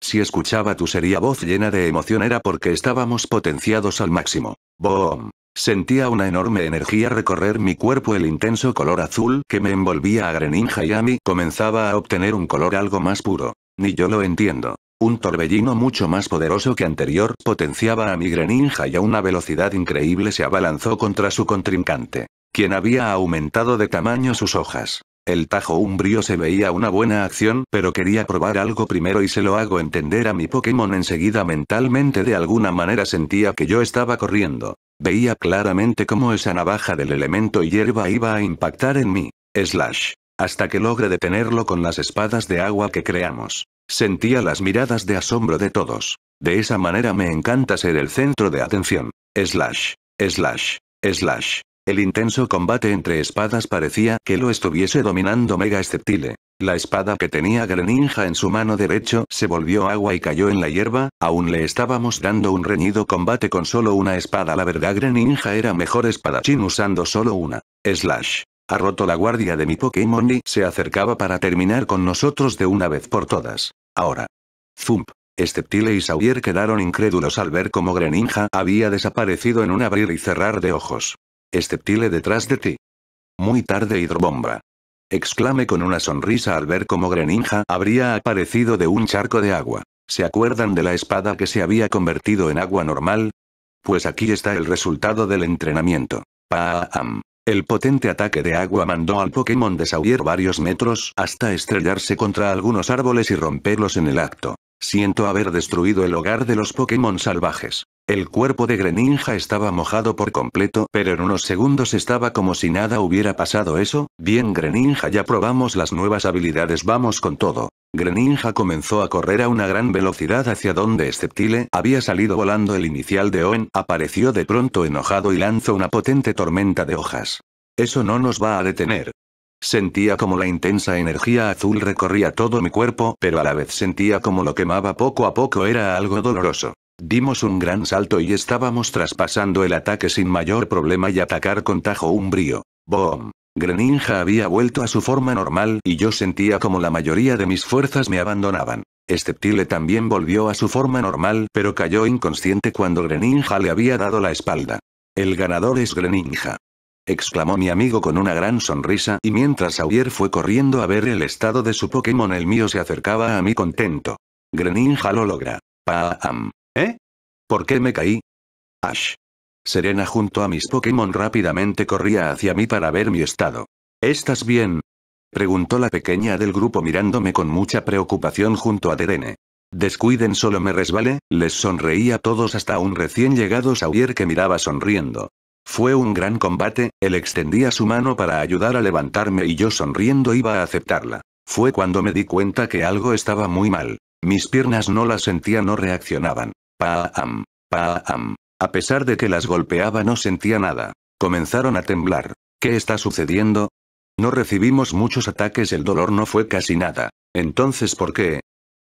Si escuchaba tu seria voz llena de emoción era porque estábamos potenciados al máximo. Boom. Sentía una enorme energía recorrer mi cuerpo, el intenso color azul que me envolvía a Greninja y a mí comenzaba a obtener un color algo más puro. Ni yo lo entiendo. Un torbellino mucho más poderoso que anterior potenciaba a mi greninja y a una velocidad increíble se abalanzó contra su contrincante, quien había aumentado de tamaño sus hojas. El tajo umbrío se veía una buena acción, pero quería probar algo primero y se lo hago entender a mi Pokémon enseguida mentalmente de alguna manera sentía que yo estaba corriendo. Veía claramente cómo esa navaja del elemento hierba iba a impactar en mí. Slash. Hasta que logre detenerlo con las espadas de agua que creamos. Sentía las miradas de asombro de todos. De esa manera me encanta ser el centro de atención. Slash, slash, slash. El intenso combate entre espadas parecía que lo estuviese dominando Mega Esceptile. La espada que tenía Greninja en su mano derecho se volvió agua y cayó en la hierba, aún le estábamos dando un reñido combate con solo una espada. La verdad Greninja era mejor espadachín usando solo una. Slash, ha roto la guardia de mi Pokémon y se acercaba para terminar con nosotros de una vez por todas. Ahora. Zump. Esteptile y Sawyer quedaron incrédulos al ver cómo Greninja había desaparecido en un abrir y cerrar de ojos. Esteptile detrás de ti. Muy tarde Hidrobomba. Exclame con una sonrisa al ver cómo Greninja habría aparecido de un charco de agua. ¿Se acuerdan de la espada que se había convertido en agua normal? Pues aquí está el resultado del entrenamiento. Paam. El potente ataque de agua mandó al Pokémon de Sawyer varios metros hasta estrellarse contra algunos árboles y romperlos en el acto. Siento haber destruido el hogar de los Pokémon salvajes. El cuerpo de Greninja estaba mojado por completo pero en unos segundos estaba como si nada hubiera pasado eso, bien Greninja ya probamos las nuevas habilidades vamos con todo. Greninja comenzó a correr a una gran velocidad hacia donde Sceptile había salido volando el inicial de Owen apareció de pronto enojado y lanzó una potente tormenta de hojas. Eso no nos va a detener. Sentía como la intensa energía azul recorría todo mi cuerpo pero a la vez sentía como lo quemaba poco a poco era algo doloroso. Dimos un gran salto y estábamos traspasando el ataque sin mayor problema y atacar con tajo umbrio. Boom. Greninja había vuelto a su forma normal y yo sentía como la mayoría de mis fuerzas me abandonaban. Esteptile también volvió a su forma normal pero cayó inconsciente cuando Greninja le había dado la espalda. El ganador es Greninja. Exclamó mi amigo con una gran sonrisa y mientras auer fue corriendo a ver el estado de su Pokémon el mío se acercaba a mí contento. Greninja lo logra. Paam. ¿Eh? ¿Por qué me caí? Ash. Serena junto a mis Pokémon rápidamente corría hacia mí para ver mi estado. ¿Estás bien? Preguntó la pequeña del grupo mirándome con mucha preocupación junto a Derene. Descuiden solo me resbalé, les sonreía a todos hasta un recién llegado Sawyer que miraba sonriendo. Fue un gran combate, él extendía su mano para ayudar a levantarme y yo sonriendo iba a aceptarla. Fue cuando me di cuenta que algo estaba muy mal. Mis piernas no las sentía, no reaccionaban. Paam, paam. A pesar de que las golpeaba no sentía nada. Comenzaron a temblar. ¿Qué está sucediendo? No recibimos muchos ataques, el dolor no fue casi nada. Entonces, ¿por qué?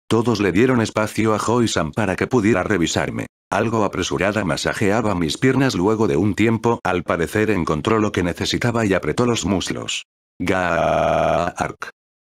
Todos le dieron espacio a joy para que pudiera revisarme. Algo apresurada masajeaba mis piernas luego de un tiempo, al parecer encontró lo que necesitaba y apretó los muslos. Gaark.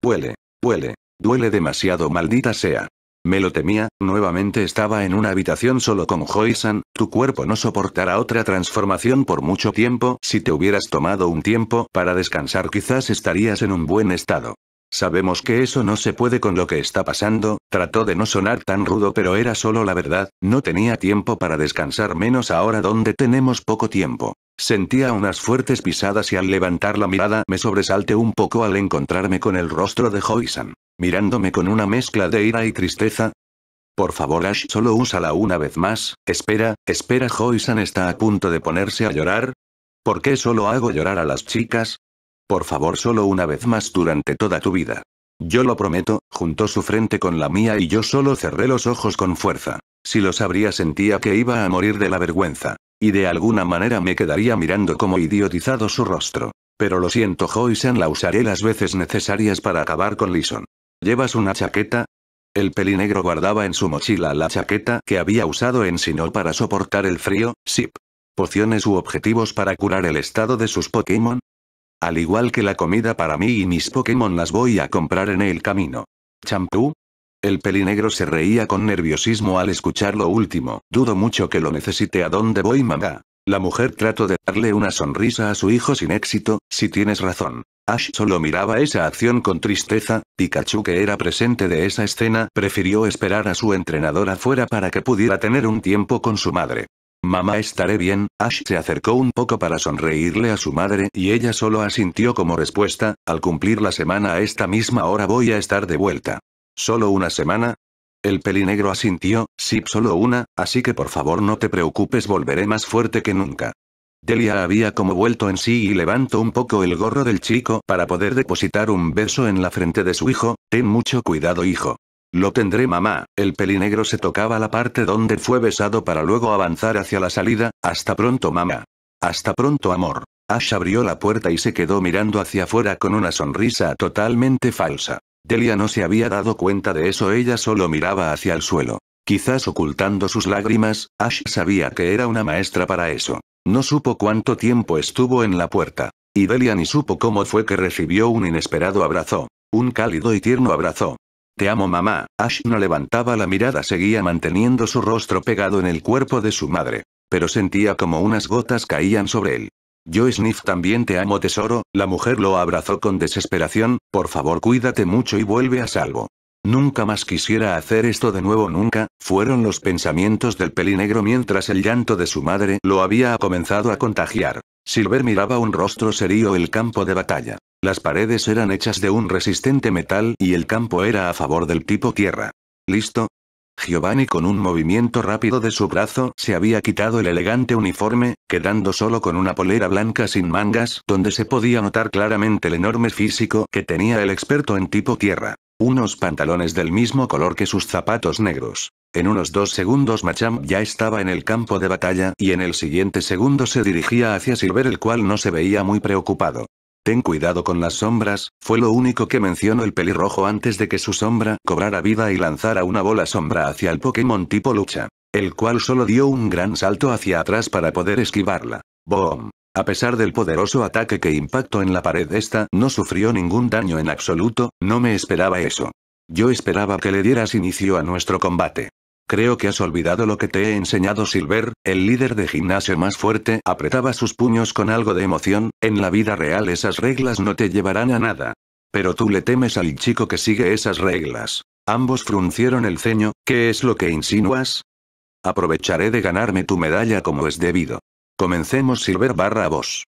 Huele, huele, duele demasiado maldita sea. Me lo temía, nuevamente estaba en una habitación solo con Hoysan. tu cuerpo no soportará otra transformación por mucho tiempo, si te hubieras tomado un tiempo para descansar quizás estarías en un buen estado. Sabemos que eso no se puede con lo que está pasando, trató de no sonar tan rudo pero era solo la verdad, no tenía tiempo para descansar menos ahora donde tenemos poco tiempo. Sentía unas fuertes pisadas y al levantar la mirada me sobresalté un poco al encontrarme con el rostro de Hoysan mirándome con una mezcla de ira y tristeza. Por favor Ash solo úsala una vez más, espera, espera Hoisan está a punto de ponerse a llorar. ¿Por qué solo hago llorar a las chicas? Por favor solo una vez más durante toda tu vida. Yo lo prometo, juntó su frente con la mía y yo solo cerré los ojos con fuerza. Si lo sabría sentía que iba a morir de la vergüenza. Y de alguna manera me quedaría mirando como idiotizado su rostro. Pero lo siento Hoisan la usaré las veces necesarias para acabar con Lison. ¿Llevas una chaqueta? El pelinegro guardaba en su mochila la chaqueta que había usado en Sinnoh para soportar el frío, sip. ¿Pociones u objetivos para curar el estado de sus Pokémon? Al igual que la comida para mí y mis Pokémon las voy a comprar en el camino. ¿Champú? El pelinegro se reía con nerviosismo al escuchar lo último. Dudo mucho que lo necesite a dónde voy mamá. La mujer trató de darle una sonrisa a su hijo sin éxito, si tienes razón. Ash solo miraba esa acción con tristeza, Pikachu que era presente de esa escena prefirió esperar a su entrenadora fuera para que pudiera tener un tiempo con su madre. Mamá estaré bien, Ash se acercó un poco para sonreírle a su madre y ella solo asintió como respuesta, al cumplir la semana a esta misma hora voy a estar de vuelta. ¿Solo una semana? El pelinegro asintió, sí solo una, así que por favor no te preocupes volveré más fuerte que nunca. Delia había como vuelto en sí y levantó un poco el gorro del chico para poder depositar un beso en la frente de su hijo. Ten mucho cuidado, hijo. Lo tendré, mamá. El pelinegro se tocaba la parte donde fue besado para luego avanzar hacia la salida. Hasta pronto, mamá. Hasta pronto, amor. Ash abrió la puerta y se quedó mirando hacia afuera con una sonrisa totalmente falsa. Delia no se había dado cuenta de eso, ella solo miraba hacia el suelo. Quizás ocultando sus lágrimas, Ash sabía que era una maestra para eso. No supo cuánto tiempo estuvo en la puerta. Y Delia ni supo cómo fue que recibió un inesperado abrazo. Un cálido y tierno abrazo. Te amo mamá, Ash no levantaba la mirada, seguía manteniendo su rostro pegado en el cuerpo de su madre. Pero sentía como unas gotas caían sobre él. Yo Sniff también te amo tesoro, la mujer lo abrazó con desesperación, por favor cuídate mucho y vuelve a salvo. Nunca más quisiera hacer esto de nuevo nunca, fueron los pensamientos del pelinegro mientras el llanto de su madre lo había comenzado a contagiar. Silver miraba un rostro serio el campo de batalla. Las paredes eran hechas de un resistente metal y el campo era a favor del tipo tierra. ¿Listo? Giovanni con un movimiento rápido de su brazo se había quitado el elegante uniforme, quedando solo con una polera blanca sin mangas, donde se podía notar claramente el enorme físico que tenía el experto en tipo tierra. Unos pantalones del mismo color que sus zapatos negros. En unos dos segundos Macham ya estaba en el campo de batalla y en el siguiente segundo se dirigía hacia Silver el cual no se veía muy preocupado. Ten cuidado con las sombras, fue lo único que mencionó el pelirrojo antes de que su sombra cobrara vida y lanzara una bola sombra hacia el Pokémon tipo lucha, el cual solo dio un gran salto hacia atrás para poder esquivarla. Boom. A pesar del poderoso ataque que impactó en la pared esta no sufrió ningún daño en absoluto, no me esperaba eso. Yo esperaba que le dieras inicio a nuestro combate. Creo que has olvidado lo que te he enseñado Silver, el líder de gimnasio más fuerte apretaba sus puños con algo de emoción, en la vida real esas reglas no te llevarán a nada. Pero tú le temes al chico que sigue esas reglas. Ambos fruncieron el ceño, ¿qué es lo que insinuas? Aprovecharé de ganarme tu medalla como es debido. Comencemos Silver barra Boss.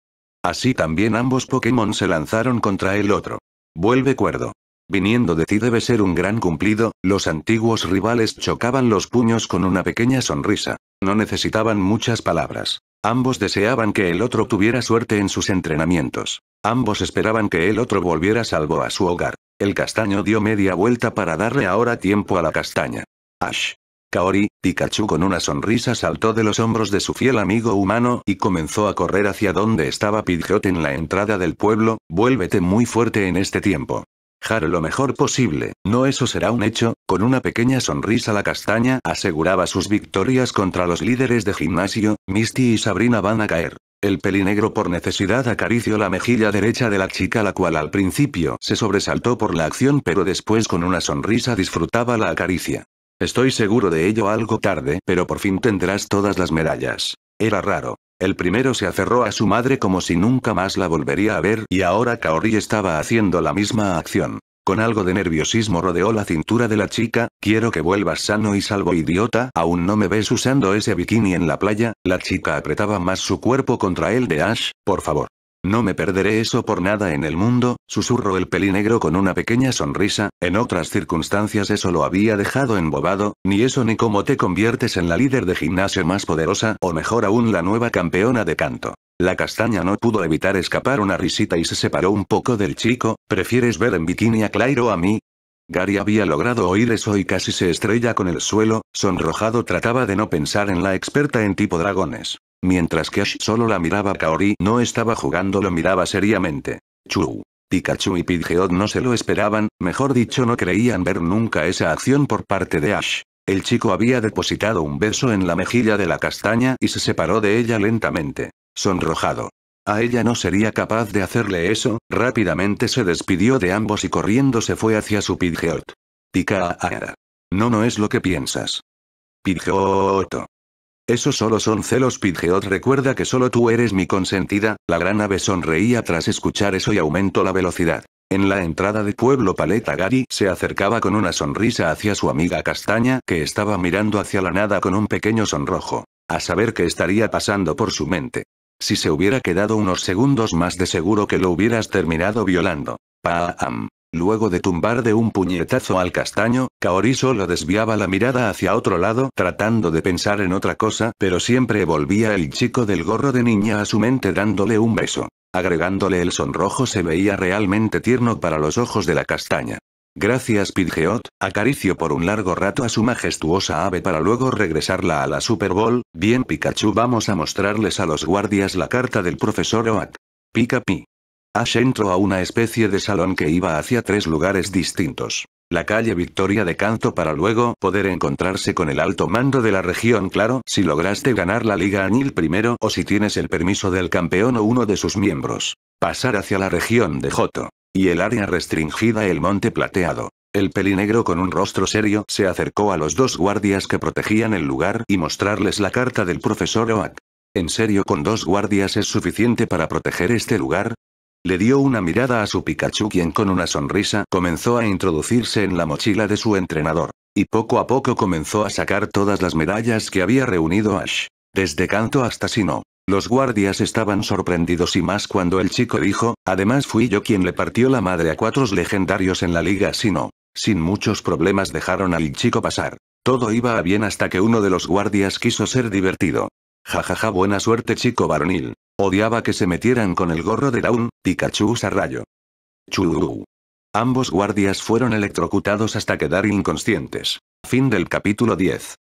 Así también ambos Pokémon se lanzaron contra el otro. Vuelve cuerdo. Viniendo de ti debe ser un gran cumplido, los antiguos rivales chocaban los puños con una pequeña sonrisa. No necesitaban muchas palabras. Ambos deseaban que el otro tuviera suerte en sus entrenamientos. Ambos esperaban que el otro volviera salvo a su hogar. El castaño dio media vuelta para darle ahora tiempo a la castaña. Ash. Kaori, Pikachu con una sonrisa saltó de los hombros de su fiel amigo humano y comenzó a correr hacia donde estaba Pidgeot en la entrada del pueblo, vuélvete muy fuerte en este tiempo. Jaro lo mejor posible, no eso será un hecho, con una pequeña sonrisa la castaña aseguraba sus victorias contra los líderes de gimnasio, Misty y Sabrina van a caer. El pelinegro por necesidad acarició la mejilla derecha de la chica la cual al principio se sobresaltó por la acción pero después con una sonrisa disfrutaba la acaricia. Estoy seguro de ello algo tarde, pero por fin tendrás todas las medallas. Era raro. El primero se aferró a su madre como si nunca más la volvería a ver y ahora Kaori estaba haciendo la misma acción. Con algo de nerviosismo rodeó la cintura de la chica, quiero que vuelvas sano y salvo idiota, aún no me ves usando ese bikini en la playa, la chica apretaba más su cuerpo contra el de Ash, por favor. No me perderé eso por nada en el mundo, susurró el pelinegro con una pequeña sonrisa, en otras circunstancias eso lo había dejado embobado, ni eso ni cómo te conviertes en la líder de gimnasio más poderosa o mejor aún la nueva campeona de canto. La castaña no pudo evitar escapar una risita y se separó un poco del chico, ¿prefieres ver en bikini a Clairo a mí? Gary había logrado oír eso y casi se estrella con el suelo, sonrojado trataba de no pensar en la experta en tipo dragones. Mientras que Ash solo la miraba Kaori no estaba jugando lo miraba seriamente. Chu. Pikachu y Pidgeot no se lo esperaban, mejor dicho no creían ver nunca esa acción por parte de Ash. El chico había depositado un beso en la mejilla de la castaña y se separó de ella lentamente. Sonrojado. A ella no sería capaz de hacerle eso, rápidamente se despidió de ambos y corriendo se fue hacia su Pidgeot. Pika. Ah, ah. No no es lo que piensas. Pidgeotto. Eso solo son celos Pidgeot recuerda que solo tú eres mi consentida, la gran ave sonreía tras escuchar eso y aumentó la velocidad. En la entrada de Pueblo Paleta Gary se acercaba con una sonrisa hacia su amiga Castaña que estaba mirando hacia la nada con un pequeño sonrojo. A saber qué estaría pasando por su mente. Si se hubiera quedado unos segundos más de seguro que lo hubieras terminado violando. Paam. Luego de tumbar de un puñetazo al castaño, Kaori solo desviaba la mirada hacia otro lado tratando de pensar en otra cosa, pero siempre volvía el chico del gorro de niña a su mente dándole un beso. Agregándole el sonrojo se veía realmente tierno para los ojos de la castaña. Gracias Pidgeot, acaricio por un largo rato a su majestuosa ave para luego regresarla a la Super Bowl, bien Pikachu vamos a mostrarles a los guardias la carta del profesor Oak. Pika Pi. Ash entró a una especie de salón que iba hacia tres lugares distintos. La calle Victoria de Canto para luego poder encontrarse con el alto mando de la región claro si lograste ganar la Liga Anil primero o si tienes el permiso del campeón o uno de sus miembros. Pasar hacia la región de Joto. Y el área restringida el Monte Plateado. El pelinegro con un rostro serio se acercó a los dos guardias que protegían el lugar y mostrarles la carta del profesor Oak. ¿En serio con dos guardias es suficiente para proteger este lugar? Le dio una mirada a su Pikachu quien con una sonrisa comenzó a introducirse en la mochila de su entrenador. Y poco a poco comenzó a sacar todas las medallas que había reunido Ash. Desde Canto hasta Sino. Los guardias estaban sorprendidos y más cuando el chico dijo, además fui yo quien le partió la madre a cuatro legendarios en la liga Sino. Sin muchos problemas dejaron al chico pasar. Todo iba a bien hasta que uno de los guardias quiso ser divertido. Jajaja buena suerte chico varonil. Odiaba que se metieran con el gorro de Daun, Pikachu a rayo. Chuuu. Ambos guardias fueron electrocutados hasta quedar inconscientes. Fin del capítulo 10.